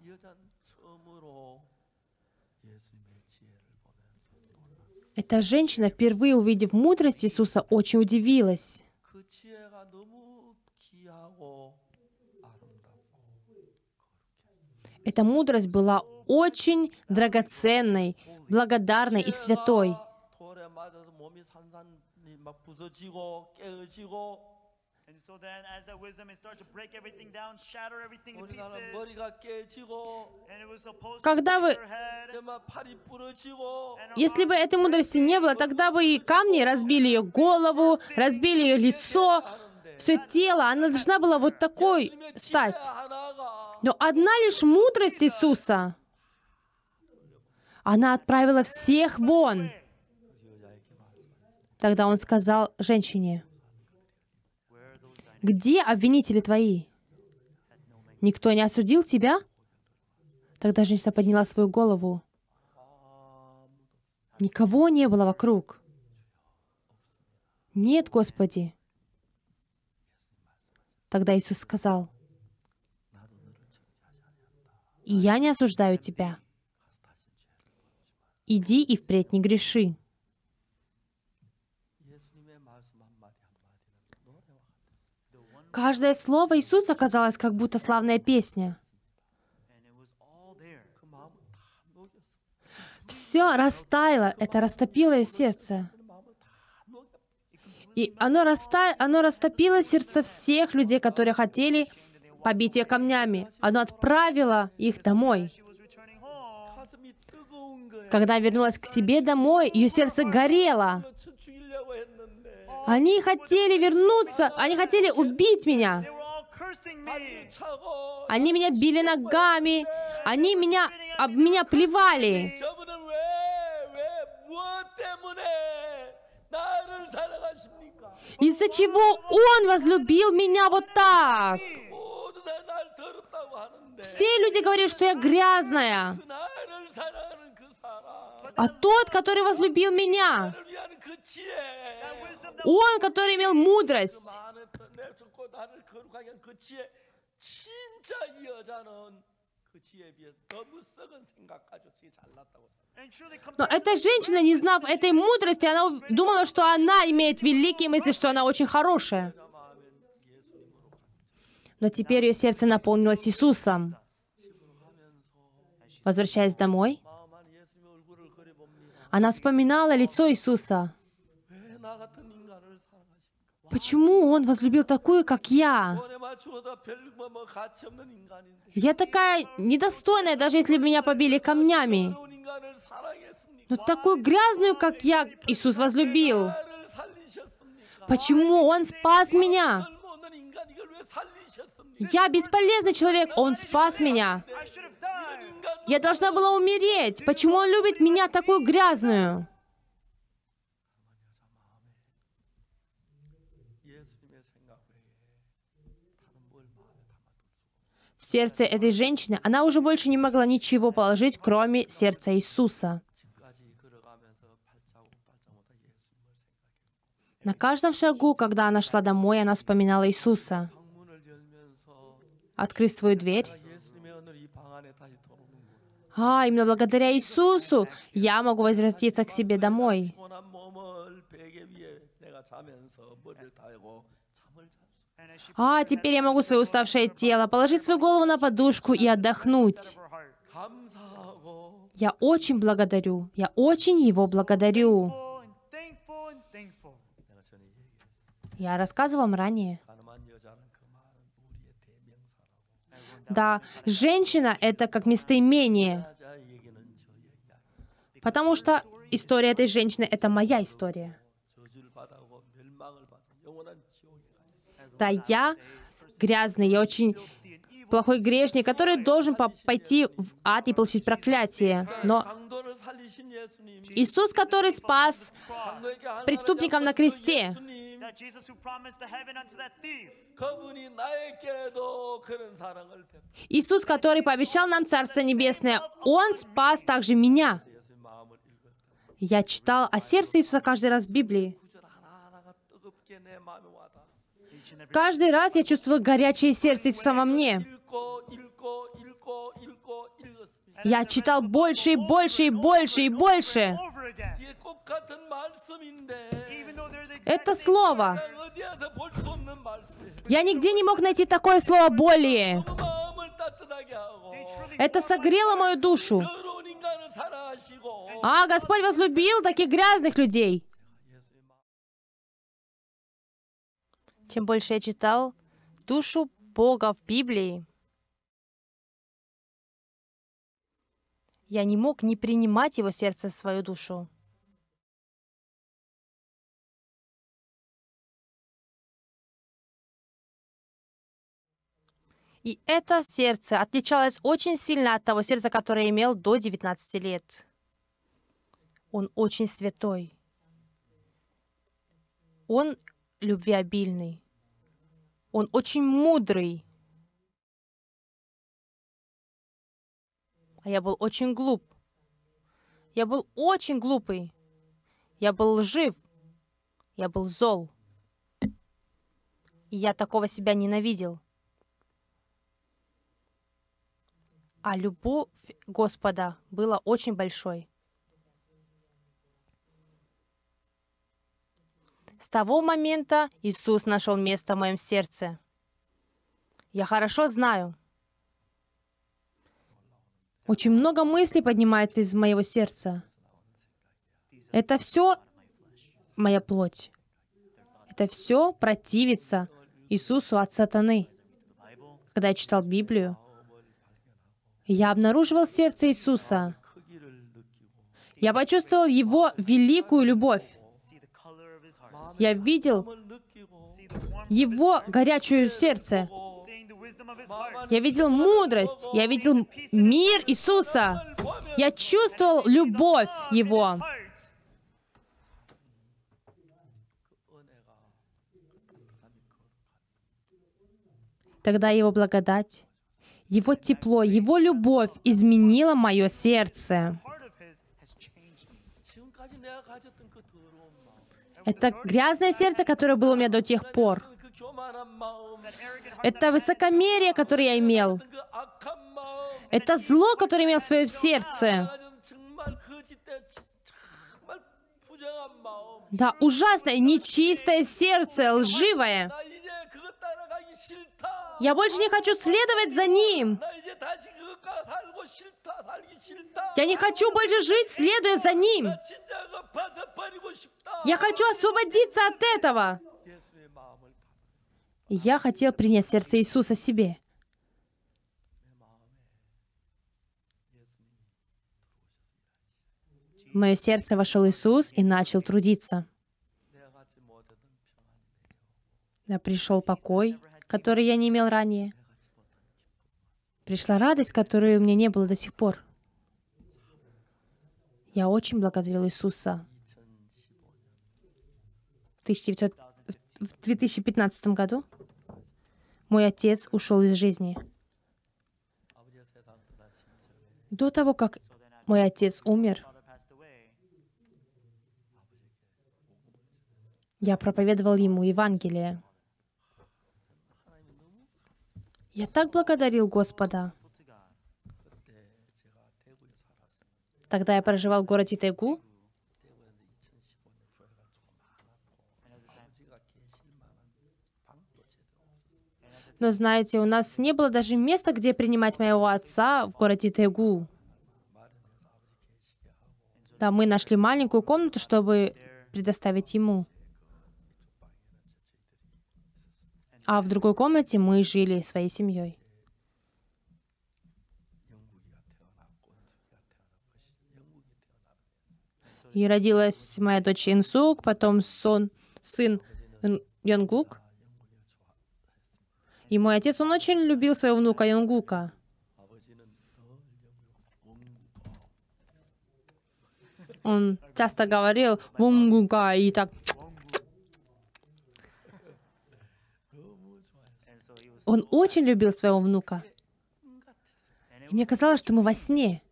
Эта женщина, впервые увидев мудрость Иисуса, очень удивилась. Эта мудрость была очень драгоценной, благодарной и святой. 막 부서지고 깨어지고 And so then as that wisdom it started to break everything down, shatter everything to pieces. 머리가 깨지고 Когда to вы Если бы этой мудрости не было, тогда бы и камни разбили ее голову, разбили ее лицо, все тело. Она должна была вот такой стать. Но одна лишь мудрость Иисуса, она отправила всех вон. Тогда он сказал женщине, «Где обвинители твои? Никто не осудил тебя?» Тогда женщина подняла свою голову. Никого не было вокруг. «Нет, Господи!» Тогда Иисус сказал, я не осуждаю тебя. Иди и впредь не греши». Каждое слово Иисуса казалось как будто славная песня. Все растаяло, это растопило ее сердце. И оно, раста... оно растопило сердце всех людей, которые хотели побить ее камнями. Оно отправило их домой. Когда вернулась к себе домой, ее сердце горело. Они хотели вернуться, они хотели убить меня. Они меня били ногами, они меня, об меня плевали. Из-за чего Он возлюбил меня вот так? Все люди говорят, что я грязная а тот, который возлюбил меня, он, который имел мудрость, но эта женщина, не знав этой мудрости, она думала, что она имеет великие мысли, что она очень хорошая. Но теперь ее сердце наполнилось Иисусом. Возвращаясь домой, она вспоминала лицо Иисуса. Почему Он возлюбил такую, как я? Я такая недостойная, даже если бы меня побили камнями. Но такую грязную, как я, Иисус возлюбил. Почему Он спас меня? Я бесполезный человек, Он спас меня. Я должна была умереть. Почему он любит меня такую грязную? В сердце этой женщины она уже больше не могла ничего положить, кроме сердца Иисуса. На каждом шагу, когда она шла домой, она вспоминала Иисуса. Открыв свою дверь, а, именно благодаря Иисусу я могу возвратиться к себе домой. А, теперь я могу свое уставшее тело положить свою голову на подушку и отдохнуть. Я очень благодарю. Я очень его благодарю. Я рассказывал вам ранее. Да, женщина — это как местоимение. Потому что история этой женщины — это моя история. Да, я грязный, я очень плохой грешник, который должен пойти в ад и получить проклятие. Но Иисус, который спас преступников на кресте, That Jesus who promised the heaven unto that thief. 그분이 나에게도 그런 사랑을 베풀. Иисус, который пообещал нам Царство Небесное, Он спас также меня. Я читал о сердце Иисуса каждый раз в Библии. Каждый раз я чувствую горячее сердце Иисуса во мне. Я читал больше и больше и больше и больше. Это слово. Я нигде не мог найти такое слово более. Это согрело мою душу. А, Господь возлюбил таких грязных людей. Чем больше я читал душу Бога в Библии, я не мог не принимать его сердце в свою душу. И это сердце отличалось очень сильно от того сердца, которое имел до 19 лет. Он очень святой. Он любвеобильный. Он очень мудрый. А я был очень глуп. Я был очень глупый. Я был лжив. Я был зол. И я такого себя ненавидел. а любовь Господа была очень большой. С того момента Иисус нашел место в моем сердце. Я хорошо знаю. Очень много мыслей поднимается из моего сердца. Это все моя плоть. Это все противится Иисусу от сатаны. Когда я читал Библию, я обнаруживал сердце Иисуса. Я почувствовал Его великую любовь. Я видел Его горячее сердце. Я видел мудрость. Я видел мир Иисуса. Я чувствовал любовь Его. Тогда Его благодать его тепло, Его любовь изменила мое сердце. Это грязное сердце, которое было у меня до тех пор. Это высокомерие, которое я имел. Это зло, которое имел в своем сердце. Да, ужасное, нечистое сердце, лживое. Я больше не хочу следовать за ним. Я не хочу больше жить, следуя за ним. Я хочу освободиться от этого. Я хотел принять сердце Иисуса себе. В мое сердце вошел Иисус и начал трудиться. Да пришел покой, который я не имел ранее. Пришла радость, которой у меня не было до сих пор. Я очень благодарил Иисуса. В, 1900, в 2015 году мой отец ушел из жизни. До того, как мой отец умер, я проповедовал ему Евангелие. Я так благодарил Господа. Тогда я проживал в городе Тегу. Но знаете, у нас не было даже места, где принимать моего отца в городе Тегу. Да, мы нашли маленькую комнату, чтобы предоставить ему. а в другой комнате мы жили своей семьей. И родилась моя дочь Инсук, потом сон, сын Янгук. И мой отец, он очень любил своего внука Янгука. Он часто говорил «Вунгука» и так Он очень любил своего внука. И мне казалось, что мы во сне.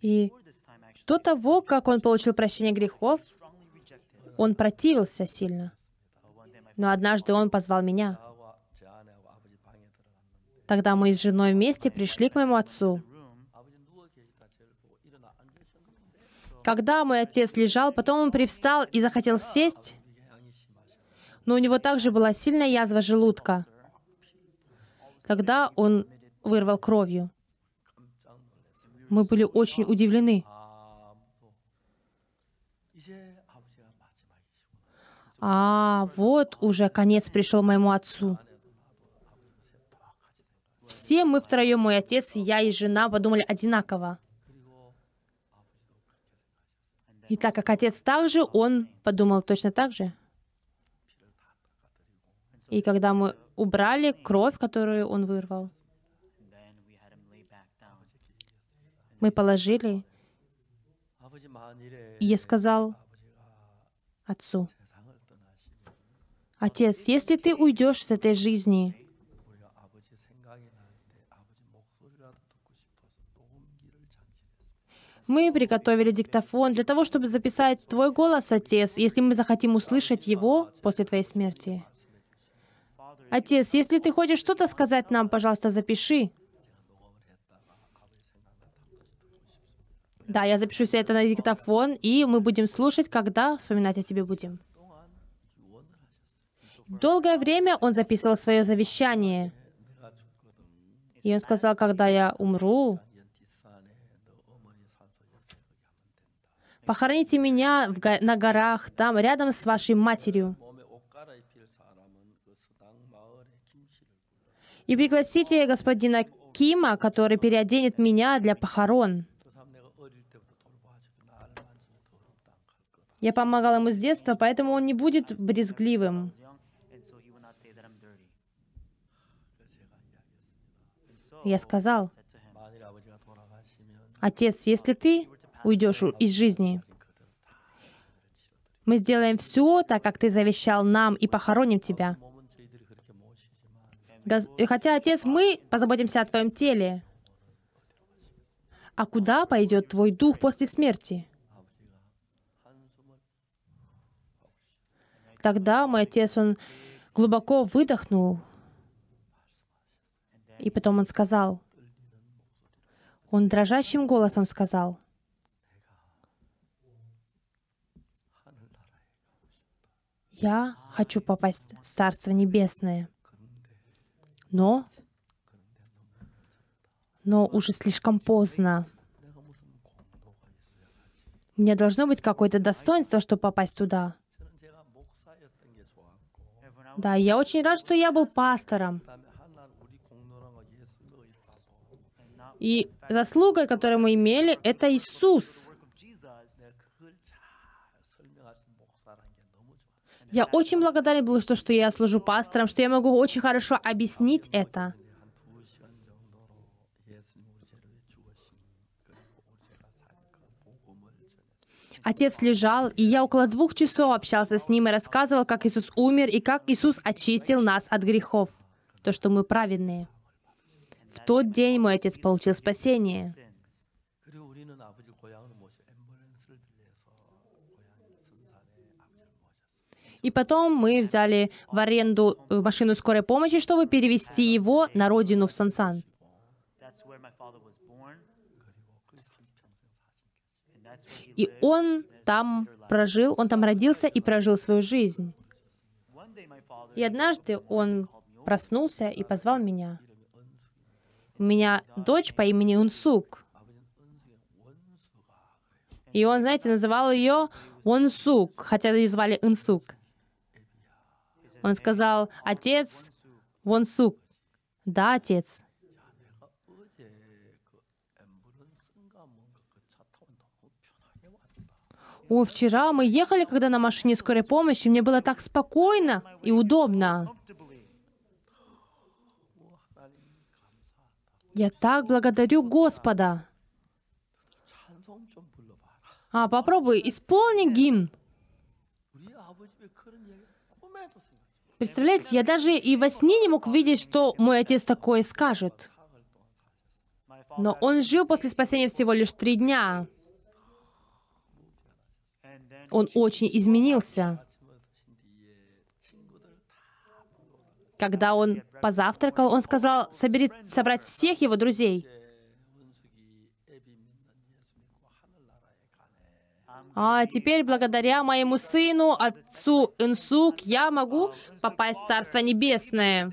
И до того, как он получил прощение грехов, он противился сильно. Но однажды он позвал меня. Тогда мы с женой вместе пришли к моему отцу. Когда мой отец лежал, потом он привстал и захотел сесть, но у него также была сильная язва желудка. Когда он вырвал кровью. Мы были очень удивлены. А вот уже конец пришел моему отцу. Все мы втроем, мой отец, я и жена, подумали одинаково. И так как отец также, он подумал точно так же. И когда мы убрали кровь, которую он вырвал, мы положили. И я сказал отцу, «Отец, если ты уйдешь с этой жизни, Мы приготовили диктофон для того, чтобы записать Твой голос, Отец, если мы захотим услышать его после Твоей смерти. Отец, если Ты хочешь что-то сказать нам, пожалуйста, запиши. Да, я запишу все это на диктофон, и мы будем слушать, когда вспоминать о Тебе будем. Долгое время он записывал свое завещание. И он сказал, когда я умру, Похороните меня го- на горах, там, рядом с вашей матерью. И пригласите господина Кима, который переоденет меня для похорон. Я помогал ему с детства, поэтому он не будет брезгливым. Я сказал, «Отец, если ты уйдешь из жизни. Мы сделаем все так, как ты завещал нам, и похороним тебя. Хотя, Отец, мы позаботимся о твоем теле. А куда пойдет твой дух после смерти? Тогда мой отец, он глубоко выдохнул, и потом он сказал, он дрожащим голосом сказал, я хочу попасть в Царство Небесное. Но, но уже слишком поздно. У меня должно быть какое-то достоинство, чтобы попасть туда. Да, я очень рад, что я был пастором. И заслугой, которую мы имели, это Иисус. Я очень благодарен был, что, что я служу пастором, что я могу очень хорошо объяснить это. Отец лежал, и я около двух часов общался с ним и рассказывал, как Иисус умер и как Иисус очистил нас от грехов, то, что мы праведные. В тот день мой отец получил спасение. И потом мы взяли в аренду э, машину скорой помощи, чтобы перевести его на родину в Сансан. И он там прожил, он там родился и прожил свою жизнь. И однажды он проснулся и позвал меня. У меня дочь по имени Унсук. И он, знаете, называл ее Унсук, хотя ее звали Унсук. Он сказал, «Отец, Вонсук». «Да, отец». О, вчера мы ехали, когда на машине скорой помощи, мне было так спокойно и удобно. Я так благодарю Господа. А, попробуй, исполни гимн. Представляете, я даже и во сне не мог видеть, что мой отец такое скажет. Но он жил после спасения всего лишь три дня. Он очень изменился. Когда он позавтракал, он сказал соберет, собрать всех его друзей — А теперь, благодаря моему сыну, отцу Инсук, я могу попасть в Царство Небесное.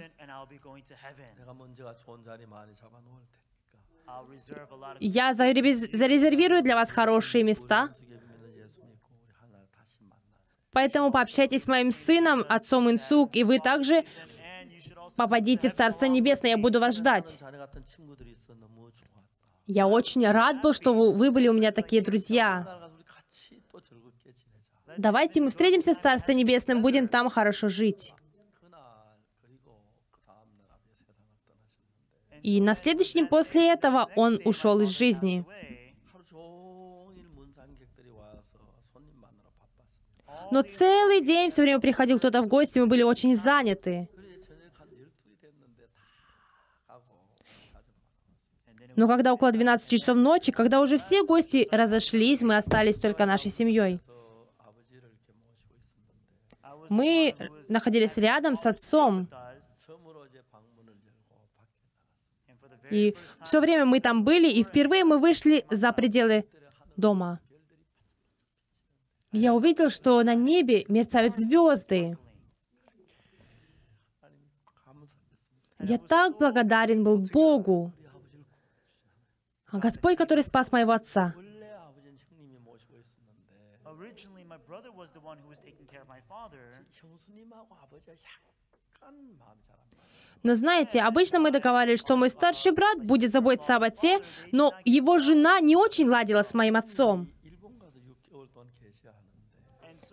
Я зарезервирую для вас хорошие места. Поэтому пообщайтесь с моим сыном, отцом Инсук, и вы также попадите в Царство Небесное, я буду вас ждать. Я очень рад был, что вы, были у меня такие друзья. Давайте мы встретимся в Царстве Небесном, будем там хорошо жить. И на следующий после этого он ушел из жизни. Но целый день все время приходил кто-то в гости, мы были очень заняты. Но когда около 12 часов ночи, когда уже все гости разошлись, мы остались только нашей семьей мы находились рядом с отцом. И все время мы там были, и впервые мы вышли за пределы дома. Я увидел, что на небе мерцают звезды. Я так благодарен был Богу, а Господь, который спас моего отца my father. но знаете, обычно мы договаривались, что мой старший брат будет заботиться об отце, но его жена не очень ладила с моим отцом.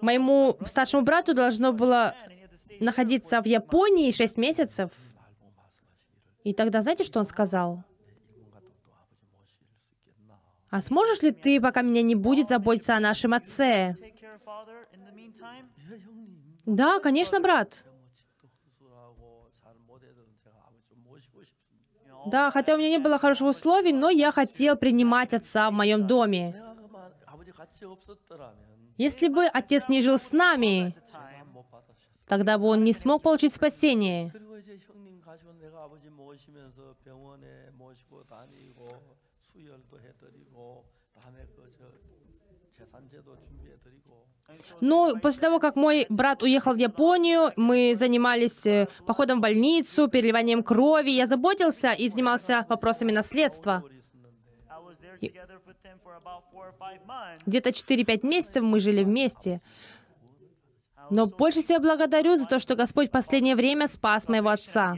Моему старшему брату должно было находиться в Японии 6 месяцев. И тогда знаете, что он сказал? А сможешь ли ты, пока меня не будет, заботиться о нашем отце? Да, конечно, брат. Да, хотя у меня не было хороших условий, но я хотел принимать отца в моем доме. Если бы отец не жил с нами, тогда бы он не смог получить спасение. Ну, после того, как мой брат уехал в Японию, мы занимались э, походом в больницу, переливанием крови. Я заботился и занимался вопросами наследства. Где-то 4-5 месяцев мы жили вместе. Но больше всего я благодарю за то, что Господь в последнее время спас моего отца.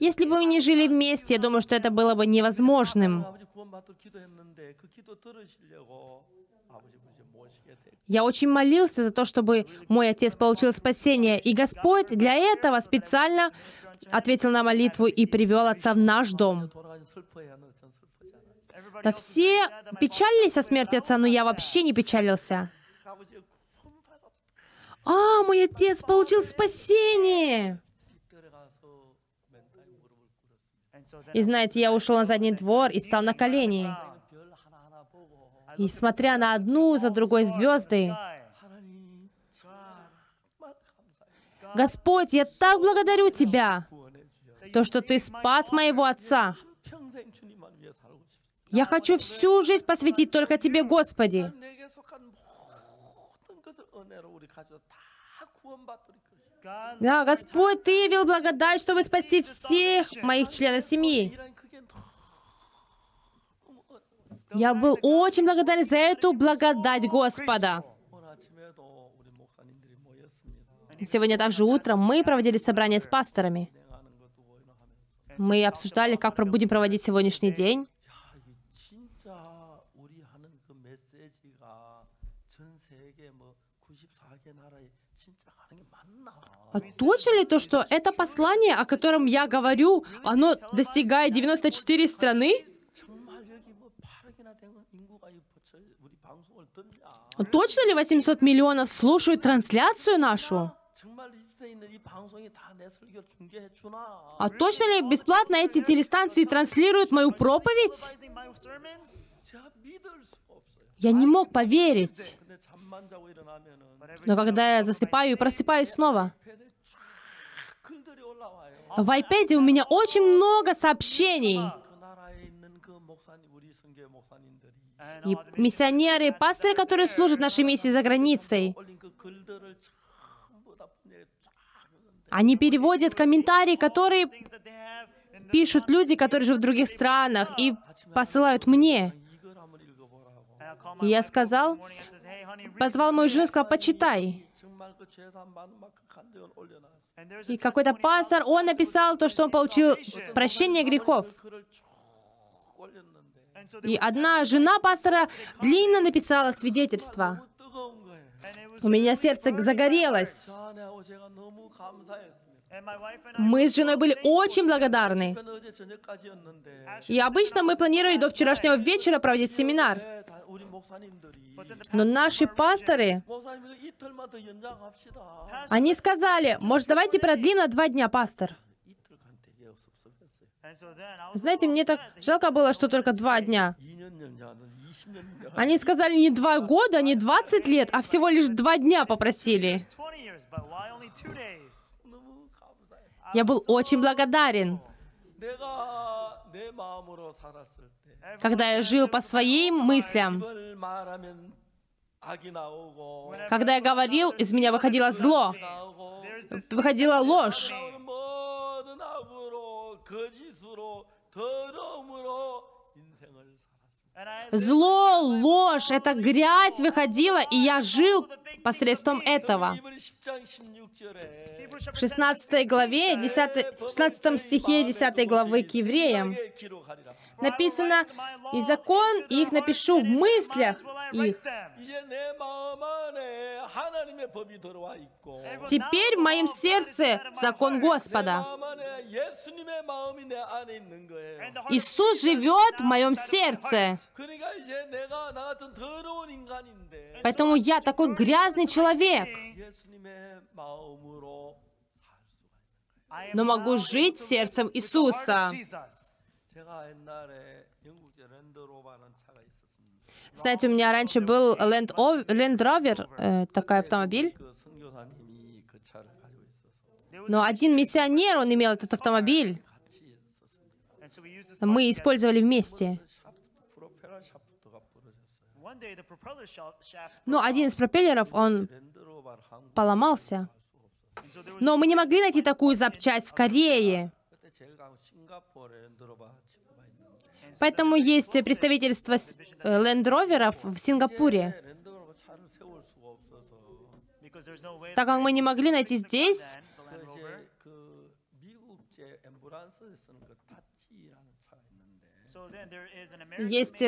Если бы мы не жили вместе, я думаю, что это было бы невозможным. Я очень молился за то, чтобы мой отец получил спасение. И Господь для этого специально ответил на молитву и привел отца в наш дом. Да все печалились о смерти отца, но я вообще не печалился. А, мой отец получил спасение! И знаете, я ушел на задний двор и стал на колени. И смотря на одну за другой звезды, Господь, я так благодарю Тебя, то, что Ты спас моего отца. Я хочу всю жизнь посвятить только Тебе, Господи. Да, Господь, Ты явил благодать, чтобы спасти всех моих членов семьи. Я был очень благодарен за эту благодать Господа. Сегодня также утром мы проводили собрание с пасторами. Мы обсуждали, как будем проводить сегодняшний день. А точно ли то, что это послание, о котором я говорю, оно достигает 94 страны? Точно ли 800 миллионов слушают трансляцию нашу? А точно ли бесплатно эти телестанции транслируют мою проповедь? Я не мог поверить. Но когда я засыпаю и просыпаюсь снова, в iPad у меня очень много сообщений. И миссионеры, и пасторы, которые служат нашей миссии за границей, они переводят комментарии, которые пишут люди, которые живут в других странах, и посылают мне. И я сказал, позвал мою жену, сказал, почитай. И какой-то пастор, он написал то, что он получил прощение грехов. И одна жена пастора длинно написала свидетельство. У меня сердце загорелось. Мы с женой были очень благодарны. И обычно мы планировали до вчерашнего вечера проводить семинар. Но наши пасторы, они сказали, может, давайте продлим на два дня, пастор. Знаете, мне так жалко было, что только два дня. Они сказали не два года, не 20 лет, а всего лишь два дня попросили. Я был очень благодарен. Когда я жил по своим мыслям, когда я говорил, из меня выходило зло, выходила ложь. Зло, ложь, это грязь выходила, и я жил посредством этого. В 16 главе, 10, 16 стихе 10 главы к евреям написано, и закон их напишу в мыслях их. Теперь в моем сердце закон Господа. Иисус живет в моем сердце. Поэтому я такой грязный человек. Но могу жить сердцем Иисуса. Знаете, у меня раньше был Land, Land Rover, э, такой автомобиль. Но один миссионер, он имел этот автомобиль. Мы использовали вместе. Но один из пропеллеров, он поломался. Но мы не могли найти такую запчасть в Корее. Поэтому есть представительство э, Land Rover в Сингапуре. Так как мы не могли найти здесь, есть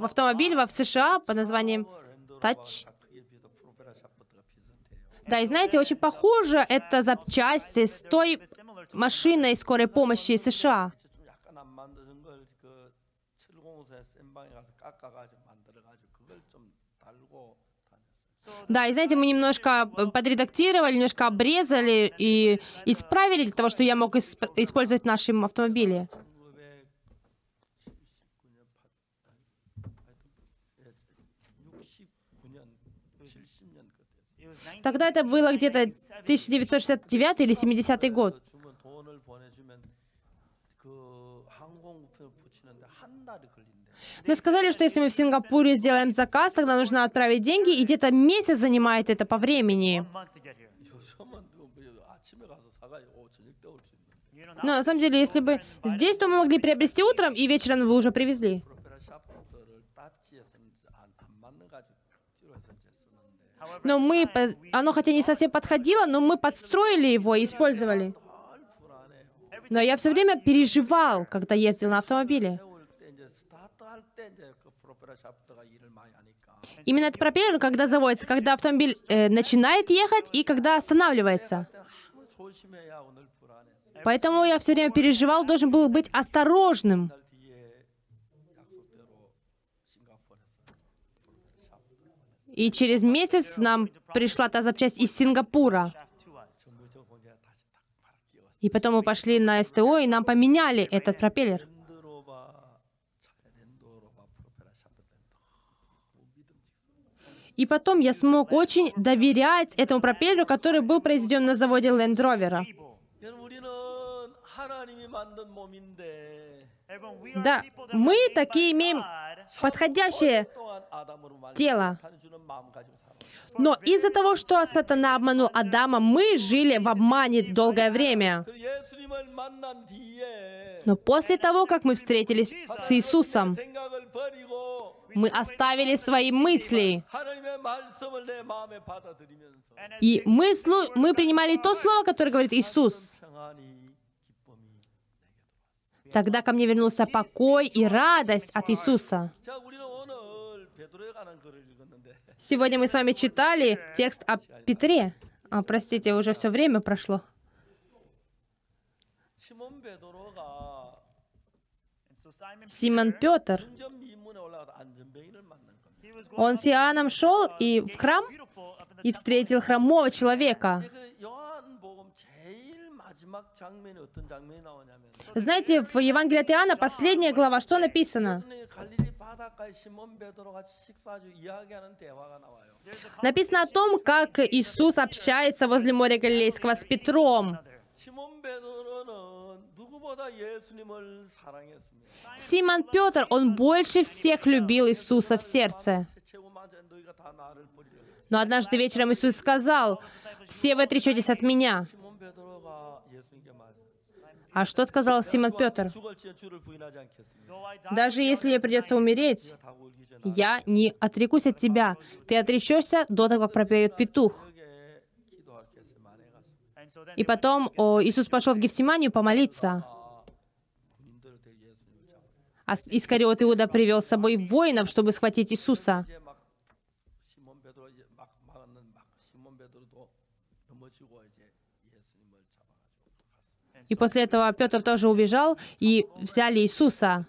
автомобиль во США под названием Touch. Да, и знаете, очень похоже это запчасти с той машиной скорой помощи США. 가서 깎아가지고 만들어가지고 그걸 좀 달고 Да, и знаете, мы немножко подредактировали, немножко обрезали и исправили для того, что я мог исп использовать в нашем автомобиле. Тогда это было где-то 1969 или 70 год. Но сказали, что если мы в Сингапуре сделаем заказ, тогда нужно отправить деньги, и где-то месяц занимает это по времени. Но на самом деле, если бы здесь, то мы могли приобрести утром, и вечером вы уже привезли. Но мы, оно хотя не совсем подходило, но мы подстроили его и использовали. Но я все время переживал, когда ездил на автомобиле. Именно этот пропеллер, когда заводится, когда автомобиль э, начинает ехать и когда останавливается. Поэтому я все время переживал, должен был быть осторожным. И через месяц нам пришла та запчасть из Сингапура. И потом мы пошли на СТО, и нам поменяли этот пропеллер. И потом я смог очень доверять этому пропеллеру, который был произведен на заводе Land Rover. Да, мы такие имеем подходящее тело. Но из-за того, что сатана обманул Адама, мы жили в обмане долгое время. Но после того, как мы встретились с Иисусом, мы оставили свои мысли. И мы, мы принимали то слово, которое говорит Иисус. Тогда ко мне вернулся покой и радость от Иисуса. Сегодня мы с вами читали текст о Петре. А, простите, уже все время прошло. Симон Петр он с Иоанном шел и в храм, и встретил хромого человека. Знаете, в Евангелии от Иоанна, последняя глава, что написано? Написано о том, как Иисус общается возле моря Галилейского с Петром. Симон Петр, он больше всех любил Иисуса в сердце. Но однажды вечером Иисус сказал, «Все вы отречетесь от Меня». А что сказал Симон Петр? «Даже если мне придется умереть, я не отрекусь от тебя. Ты отречешься до того, как пропоет петух». И потом о, Иисус пошел в Гефсиманию помолиться. А Искариот Иуда привел с собой воинов, чтобы схватить Иисуса. И после этого Петр тоже убежал и взяли Иисуса.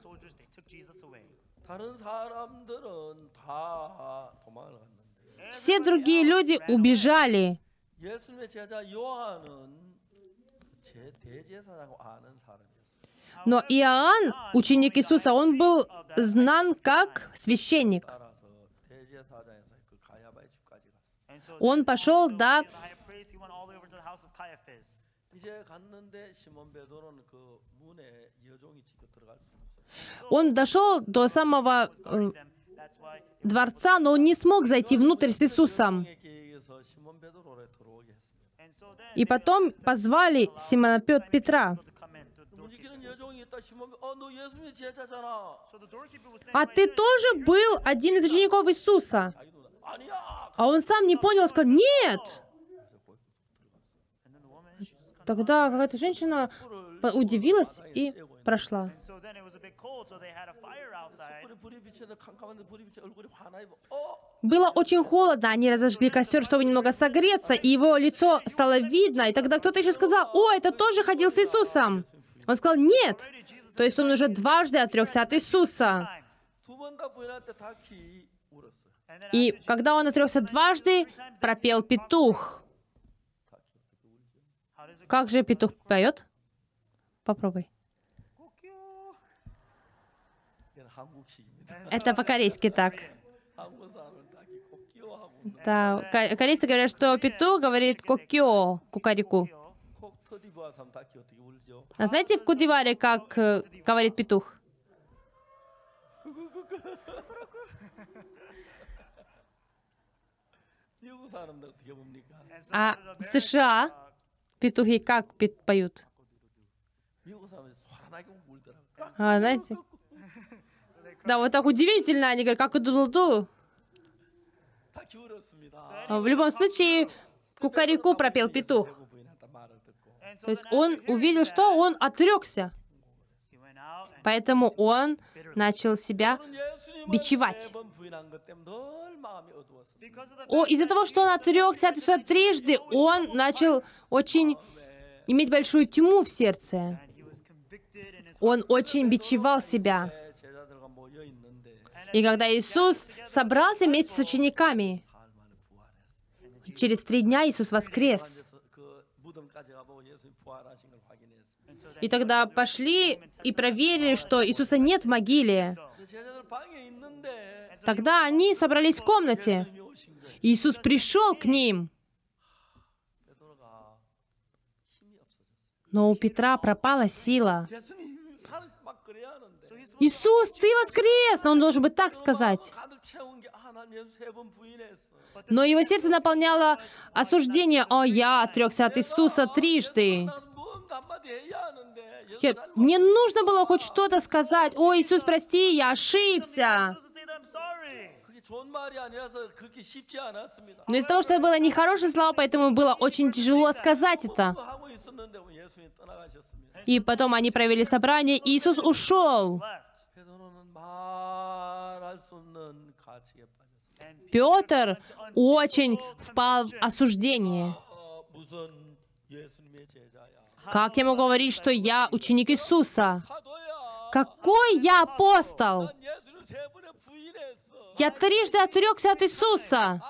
Все другие люди убежали, 예수님의 제자 요한은 제 대제사라고 아는 사람이었어요. Но Иоанн, ученик Иисуса, он был знан как священник. Он пошел до... Он дошел до самого дворца, но он не смог зайти внутрь с Иисусом. И потом позвали Симона Петра. А ты тоже был один из учеников Иисуса? А он сам не понял, сказал, нет! Тогда какая-то женщина удивилась и прошла. Было очень холодно, они разожгли костер, чтобы немного согреться, и его лицо стало видно, и тогда кто-то еще сказал, «О, это тоже ходил с Иисусом!» Он сказал, «Нет!» То есть он уже дважды отрекся от Иисуса. И когда он отрекся дважды, пропел петух. Как же петух поет? Попробуй. Это по-корейски так. Да, корейцы говорят, что пету говорит кокио, кукарику. А знаете в Кудиваре, как э, говорит петух? А в США петухи как поют? А, знаете, да, вот так удивительно, они говорят, как и дудулду. А в любом случае, кукарику пропел петух. То есть он увидел, что он отрекся. Поэтому он начал себя бичевать. О, из-за того, что он отрекся от Иисуса трижды, он начал очень иметь большую тьму в сердце. Он очень бичевал себя. И когда Иисус собрался вместе с учениками, через три дня Иисус воскрес. И тогда пошли и проверили, что Иисуса нет в могиле. Тогда они собрались в комнате. Иисус пришел к ним. Но у Петра пропала сила. Иисус, ты воскрес! Но он должен быть так сказать. Но его сердце наполняло осуждение. «О, я отрекся от Иисуса трижды». мне нужно было хоть что-то сказать. «О, Иисус, прости, я ошибся». Но из-за того, что это было нехорошее слово, поэтому было очень тяжело сказать это. И потом они провели собрание, и Иисус ушел. Петр очень впал в осуждение. Как я могу говорить, что я ученик Иисуса? Какой я апостол? Я трижды отрекся от Иисуса.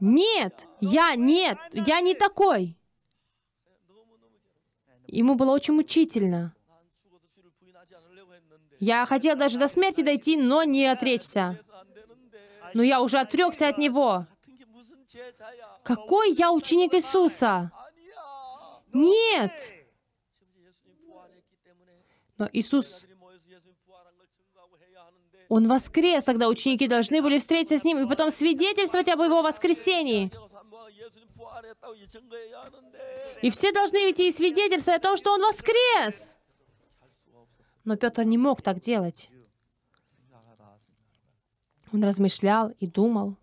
Нет, я нет, я не такой. Ему было очень мучительно. Я хотел даже до смерти дойти, но не отречься но я уже отрекся от него. Какой я ученик Иисуса? Нет! Но Иисус, Он воскрес, тогда ученики должны были встретиться с Ним и потом свидетельствовать об Его воскресении. И все должны идти и свидетельствовать о том, что Он воскрес. Но Петр не мог так делать. Он размышлял и думал.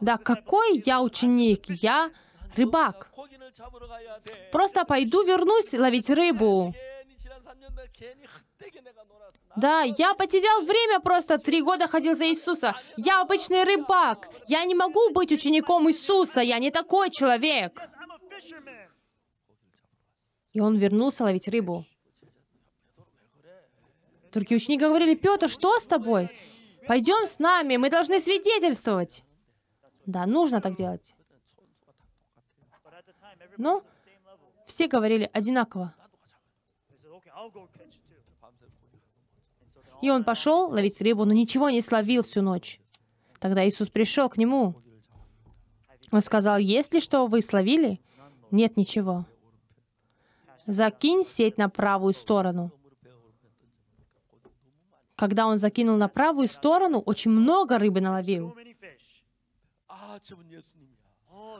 Да, какой я ученик? Я рыбак. Просто пойду вернусь ловить рыбу. Да, я потерял время просто, три года ходил за Иисуса. Я обычный рыбак. Я не могу быть учеником Иисуса. Я не такой человек. И он вернулся ловить рыбу. Другие ученики говорили, Петр, что с тобой? Пойдем с нами, мы должны свидетельствовать. Да, нужно так делать. Но ну, все говорили одинаково. И он пошел ловить рыбу, но ничего не словил всю ночь. Тогда Иисус пришел к нему. Он сказал, если что вы словили, нет ничего. Закинь сеть на правую сторону. Когда он закинул на правую сторону, очень много рыбы наловил.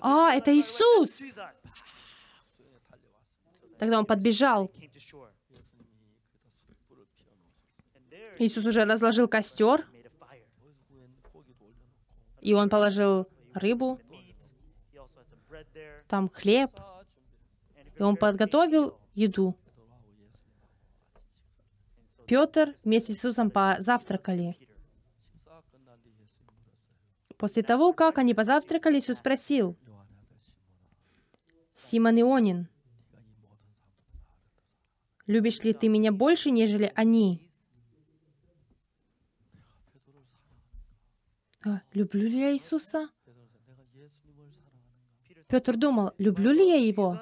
А, это Иисус! Тогда он подбежал. Иисус уже разложил костер, и он положил рыбу, там хлеб, и он подготовил еду. Петр вместе с Иисусом позавтракали. После того, как они позавтракали, Иисус спросил, «Симон Ионин, любишь ли ты меня больше, нежели они?» «А, «Люблю ли я Иисуса?» Петр думал, «Люблю ли я его?»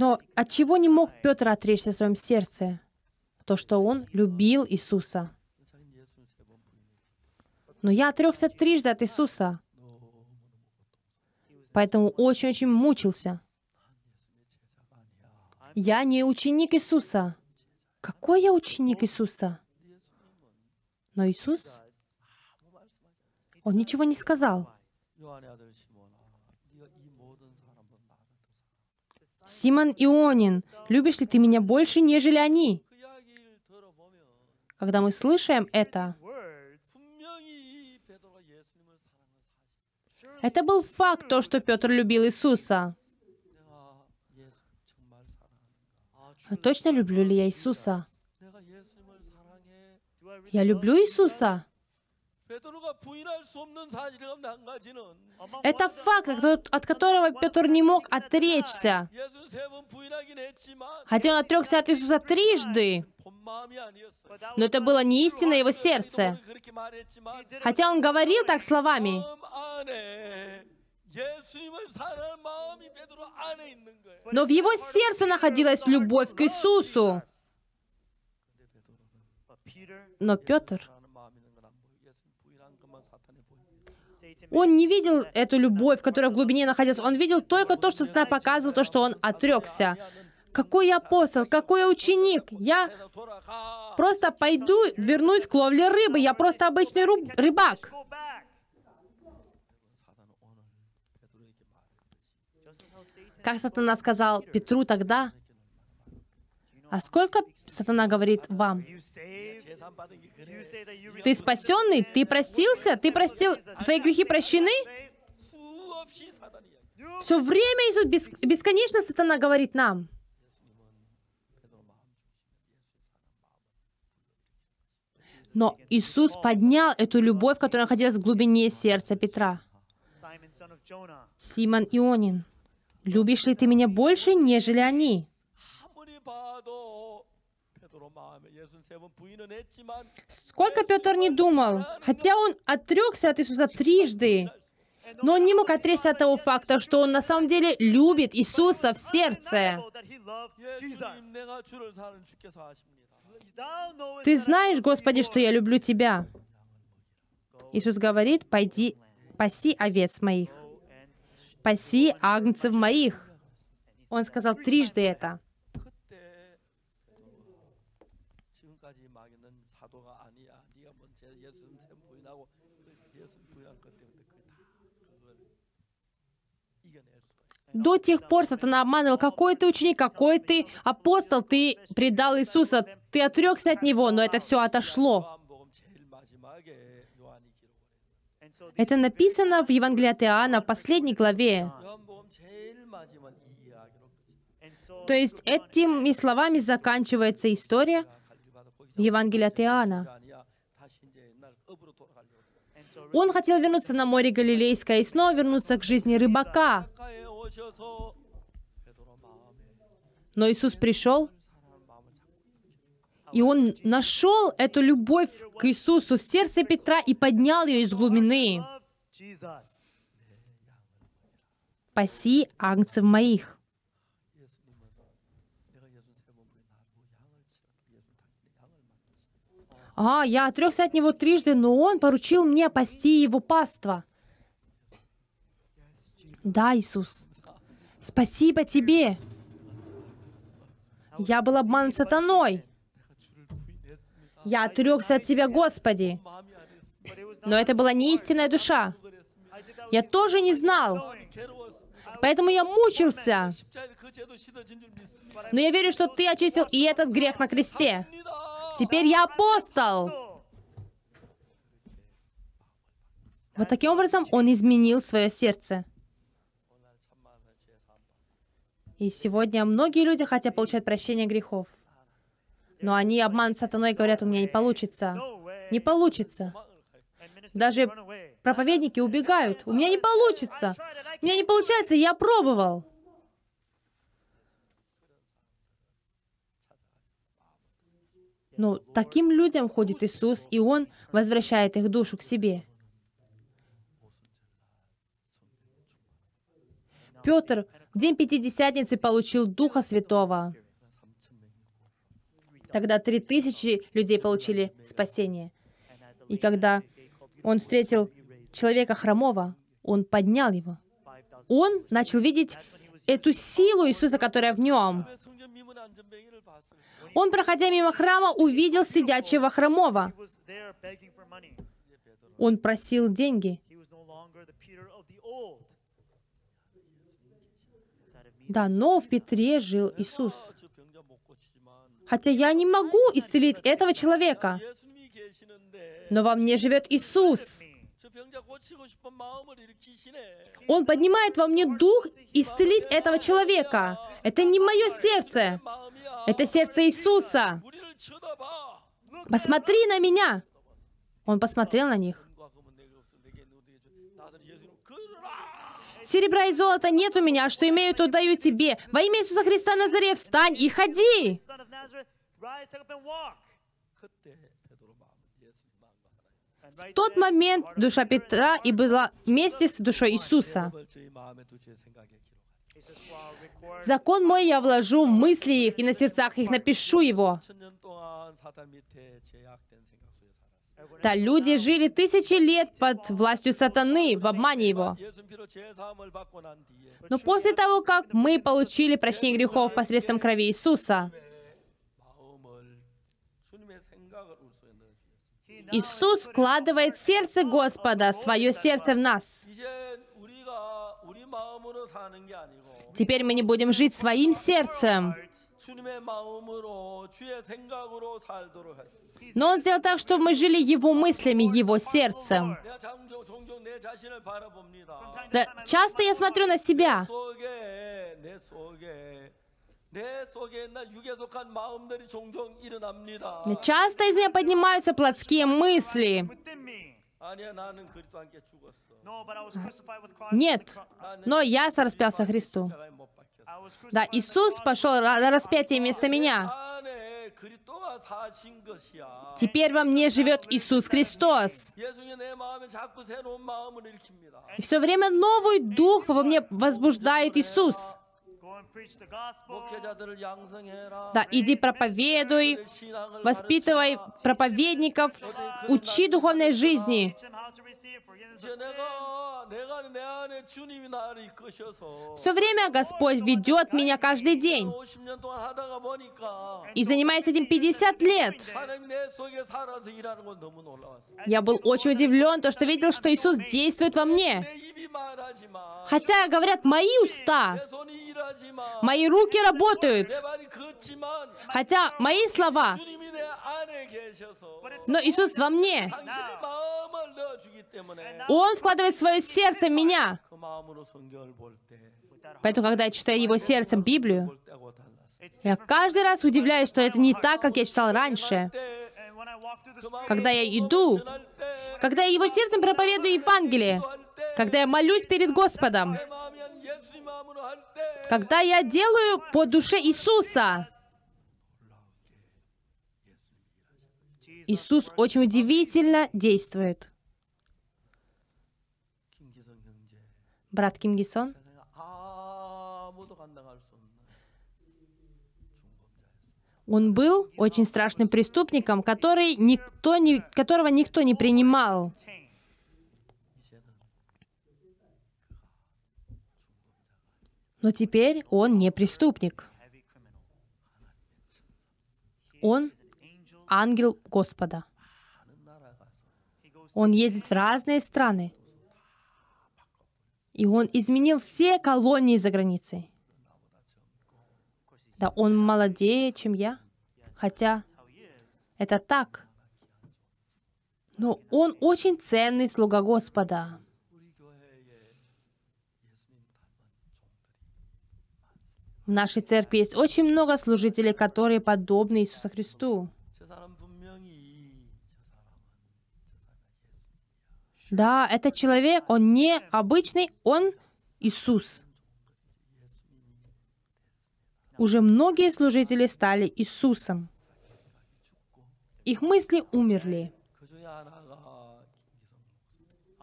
Но от чего не мог Петр отречься в своем сердце? То, что он любил Иисуса. Но я отрекся трижды от Иисуса. Поэтому очень-очень мучился. Я не ученик Иисуса. Какой я ученик Иисуса? Но Иисус, Он ничего не сказал. Симон Ионин, любишь ли ты меня больше, нежели они? Когда мы слышим это, это был факт, то, что Петр любил Иисуса. точно люблю ли я Иисуса? Я люблю Иисуса. Это факт, от которого Петр не мог отречься. Хотя он отрекся от Иисуса трижды, но это было не истинно его сердце. Хотя он говорил так словами, но в его сердце находилась любовь к Иисусу. Но Петр Он не видел эту любовь, которая в глубине находилась. Он видел только то, что всегда показывал, то, что он отрекся. Какой я апостол, какой я ученик. Я просто пойду, вернусь к ловле рыбы. Я просто обычный руб... рыбак. Как сатана сказал Петру тогда, а сколько сатана говорит вам? Ты спасенный? Ты простился? Ты простил? Твои грехи прощены? Все время Иисус бесконечно сатана говорит нам. Но Иисус поднял эту любовь, которая находилась в глубине сердца Петра. Симон Ионин, любишь ли ты меня больше, нежели они? Сколько Петр не думал, хотя он отрекся от Иисуса трижды, но он не мог отречься от того факта, что он на самом деле любит Иисуса в сердце. Ты знаешь, Господи, что я люблю Тебя. Иисус говорит, пойди, паси овец моих, паси агнцев моих. Он сказал трижды это. До тех пор сатана обманывал, какой ты ученик, какой ты апостол, ты предал Иисуса, ты отрекся от Него, но это все отошло. Это написано в Евангелии от Иоанна в последней главе. То есть этими словами заканчивается история Евангелия от Иоанна. Он хотел вернуться на море Галилейское и снова вернуться к жизни рыбака. Но Иисус пришел, и он нашел эту любовь к Иисусу в сердце Петра и поднял ее из глубины. «Паси агнцев моих». А, я отрекся от него трижды, но он поручил мне пасти его паства. Да, Иисус. Спасибо тебе! Я был обманут сатаной. Я отрекся от Тебя, Господи. Но это была не истинная душа. Я тоже не знал. Поэтому я мучился. Но я верю, что Ты очистил и этот грех на кресте. Теперь я апостол. Вот таким образом он изменил свое сердце. И сегодня многие люди хотят получать прощение грехов. Но они обманут сатаной и говорят, у меня не получится. Не получится. Даже проповедники убегают. У меня не получится. У меня не получается, я пробовал. Но ну, таким людям ходит Иисус, и Он возвращает их душу к себе. Петр в день Пятидесятницы получил Духа Святого. Тогда три тысячи людей получили спасение. И когда он встретил человека хромого, он поднял его. Он начал видеть эту силу Иисуса, которая в нем. Он, проходя мимо храма, увидел сидячего хромого. Он просил деньги. Да, но в Петре жил Иисус. Хотя я не могу исцелить этого человека, но во мне живет Иисус. Он поднимает во мне дух исцелить этого человека. Это не мое сердце, это сердце Иисуса. Посмотри на меня. Он посмотрел на них. Серебра и золота нет у меня, а что имею, то даю тебе. Во имя Иисуса Христа Назаре, встань и ходи! В тот момент душа Петра и была вместе с душой Иисуса. Закон мой я вложу в мысли их и на сердцах их напишу его. Да, люди жили тысячи лет под властью сатаны в обмане его. Но после того, как мы получили прощение грехов посредством крови Иисуса, Иисус вкладывает сердце Господа, свое сердце в нас. Теперь мы не будем жить своим сердцем, но Он сделал так, чтобы мы жили Его мыслями, Его сердцем. Да, часто я смотрю на себя. Часто из меня поднимаются плотские мысли. Нет, но я распялся Христу. Да, Иисус пошел на распятие вместо меня. Теперь во мне живет Иисус Христос. И все время новый дух во мне возбуждает Иисус. Да, иди проповедуй, воспитывай проповедников, учи духовной жизни. Все время Господь ведет меня каждый день. И занимаясь этим 50 лет, я был очень удивлен, то, что видел, что Иисус действует во мне. Хотя, говорят, мои уста Мои руки работают. Хотя мои слова. Но Иисус во мне. Он вкладывает свое сердце в меня. Поэтому, когда я читаю его сердцем Библию, я каждый раз удивляюсь, что это не так, как я читал раньше. Когда я иду, когда я его сердцем проповедую Евангелие, когда я молюсь перед Господом, когда я делаю по душе Иисуса, Иисус очень удивительно действует. Брат Ким Гисон, он был очень страшным преступником, который никто не, которого никто не принимал. Но теперь он не преступник. Он ангел Господа. Он ездит в разные страны. И он изменил все колонии за границей. Да, он молодее, чем я. Хотя это так. Но он очень ценный слуга Господа. В нашей церкви есть очень много служителей, которые подобны Иисусу Христу. Да, этот человек, он не обычный, он Иисус. Уже многие служители стали Иисусом. Их мысли умерли.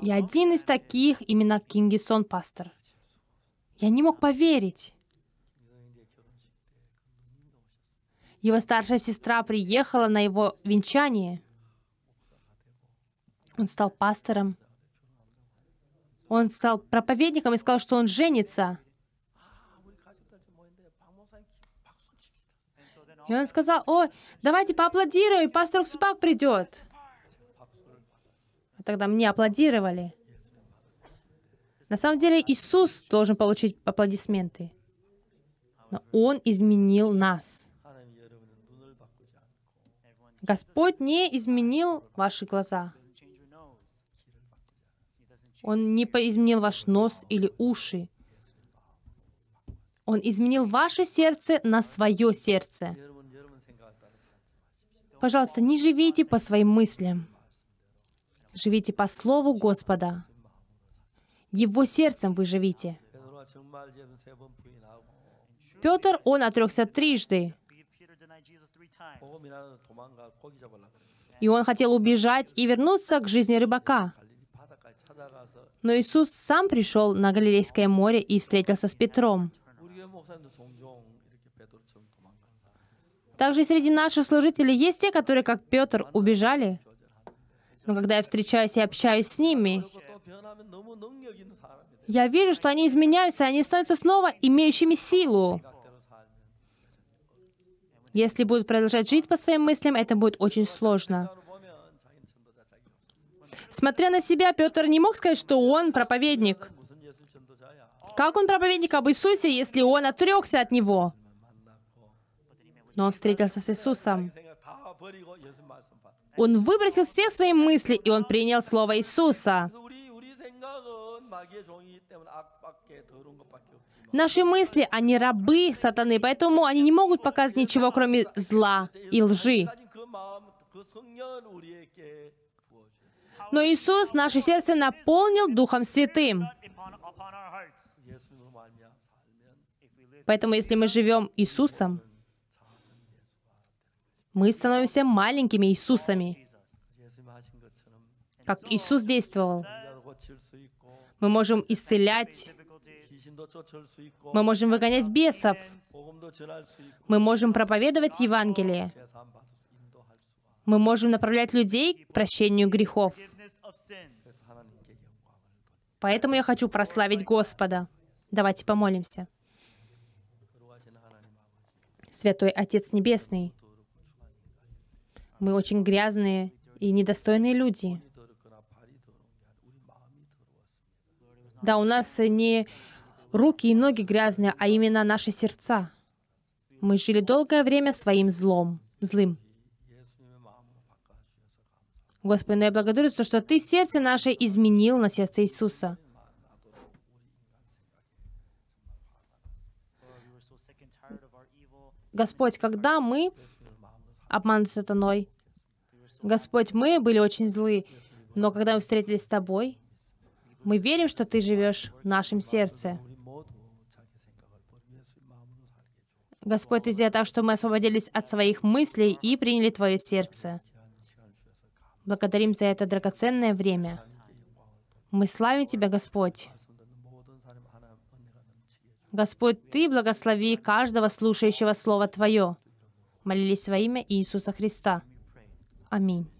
И один из таких именно Кингисон пастор. Я не мог поверить. Его старшая сестра приехала на его венчание. Он стал пастором. Он стал проповедником и сказал, что он женится. И он сказал, "Ой, давайте поаплодируем, пастор Супак придет. А тогда мне аплодировали. На самом деле Иисус должен получить аплодисменты. Но Он изменил нас. Господь не изменил ваши глаза. Он не изменил ваш нос или уши. Он изменил ваше сердце на свое сердце. Пожалуйста, не живите по своим мыслям. Живите по Слову Господа. Его сердцем вы живите. Петр, он отрекся трижды. И он хотел убежать и вернуться к жизни рыбака. Но Иисус сам пришел на Галилейское море и встретился с Петром. Также среди наших служителей есть те, которые, как Петр, убежали. Но когда я встречаюсь и общаюсь с ними, я вижу, что они изменяются, и они становятся снова имеющими силу. Если будут продолжать жить по своим мыслям, это будет очень сложно. Смотря на себя, Петр не мог сказать, что он проповедник. Как он проповедник об Иисусе, если он отрекся от Него? Но он встретился с Иисусом. Он выбросил все свои мысли, и он принял Слово Иисуса. Наши мысли, они рабы сатаны, поэтому они не могут показать ничего, кроме зла и лжи. Но Иисус наше сердце наполнил Духом Святым. Поэтому если мы живем Иисусом, мы становимся маленькими Иисусами, как Иисус действовал. Мы можем исцелять, мы можем выгонять бесов. Мы можем проповедовать Евангелие. Мы можем направлять людей к прощению грехов. Поэтому я хочу прославить Господа. Давайте помолимся. Святой Отец Небесный, мы очень грязные и недостойные люди. Да, у нас не Руки и ноги грязные, а именно наши сердца. Мы жили долгое время своим злом, злым. Господи, ну я благодарю за то, что Ты сердце наше изменил на сердце Иисуса. Господь, когда мы обманули сатаной, Господь, мы были очень злы, но когда мы встретились с Тобой, мы верим, что Ты живешь в нашем сердце. Господь, ты сделал так, что мы освободились от своих мыслей и приняли Твое сердце. Благодарим за это драгоценное время. Мы славим Тебя, Господь. Господь, Ты благослови каждого слушающего Слово Твое. Молились во имя Иисуса Христа. Аминь.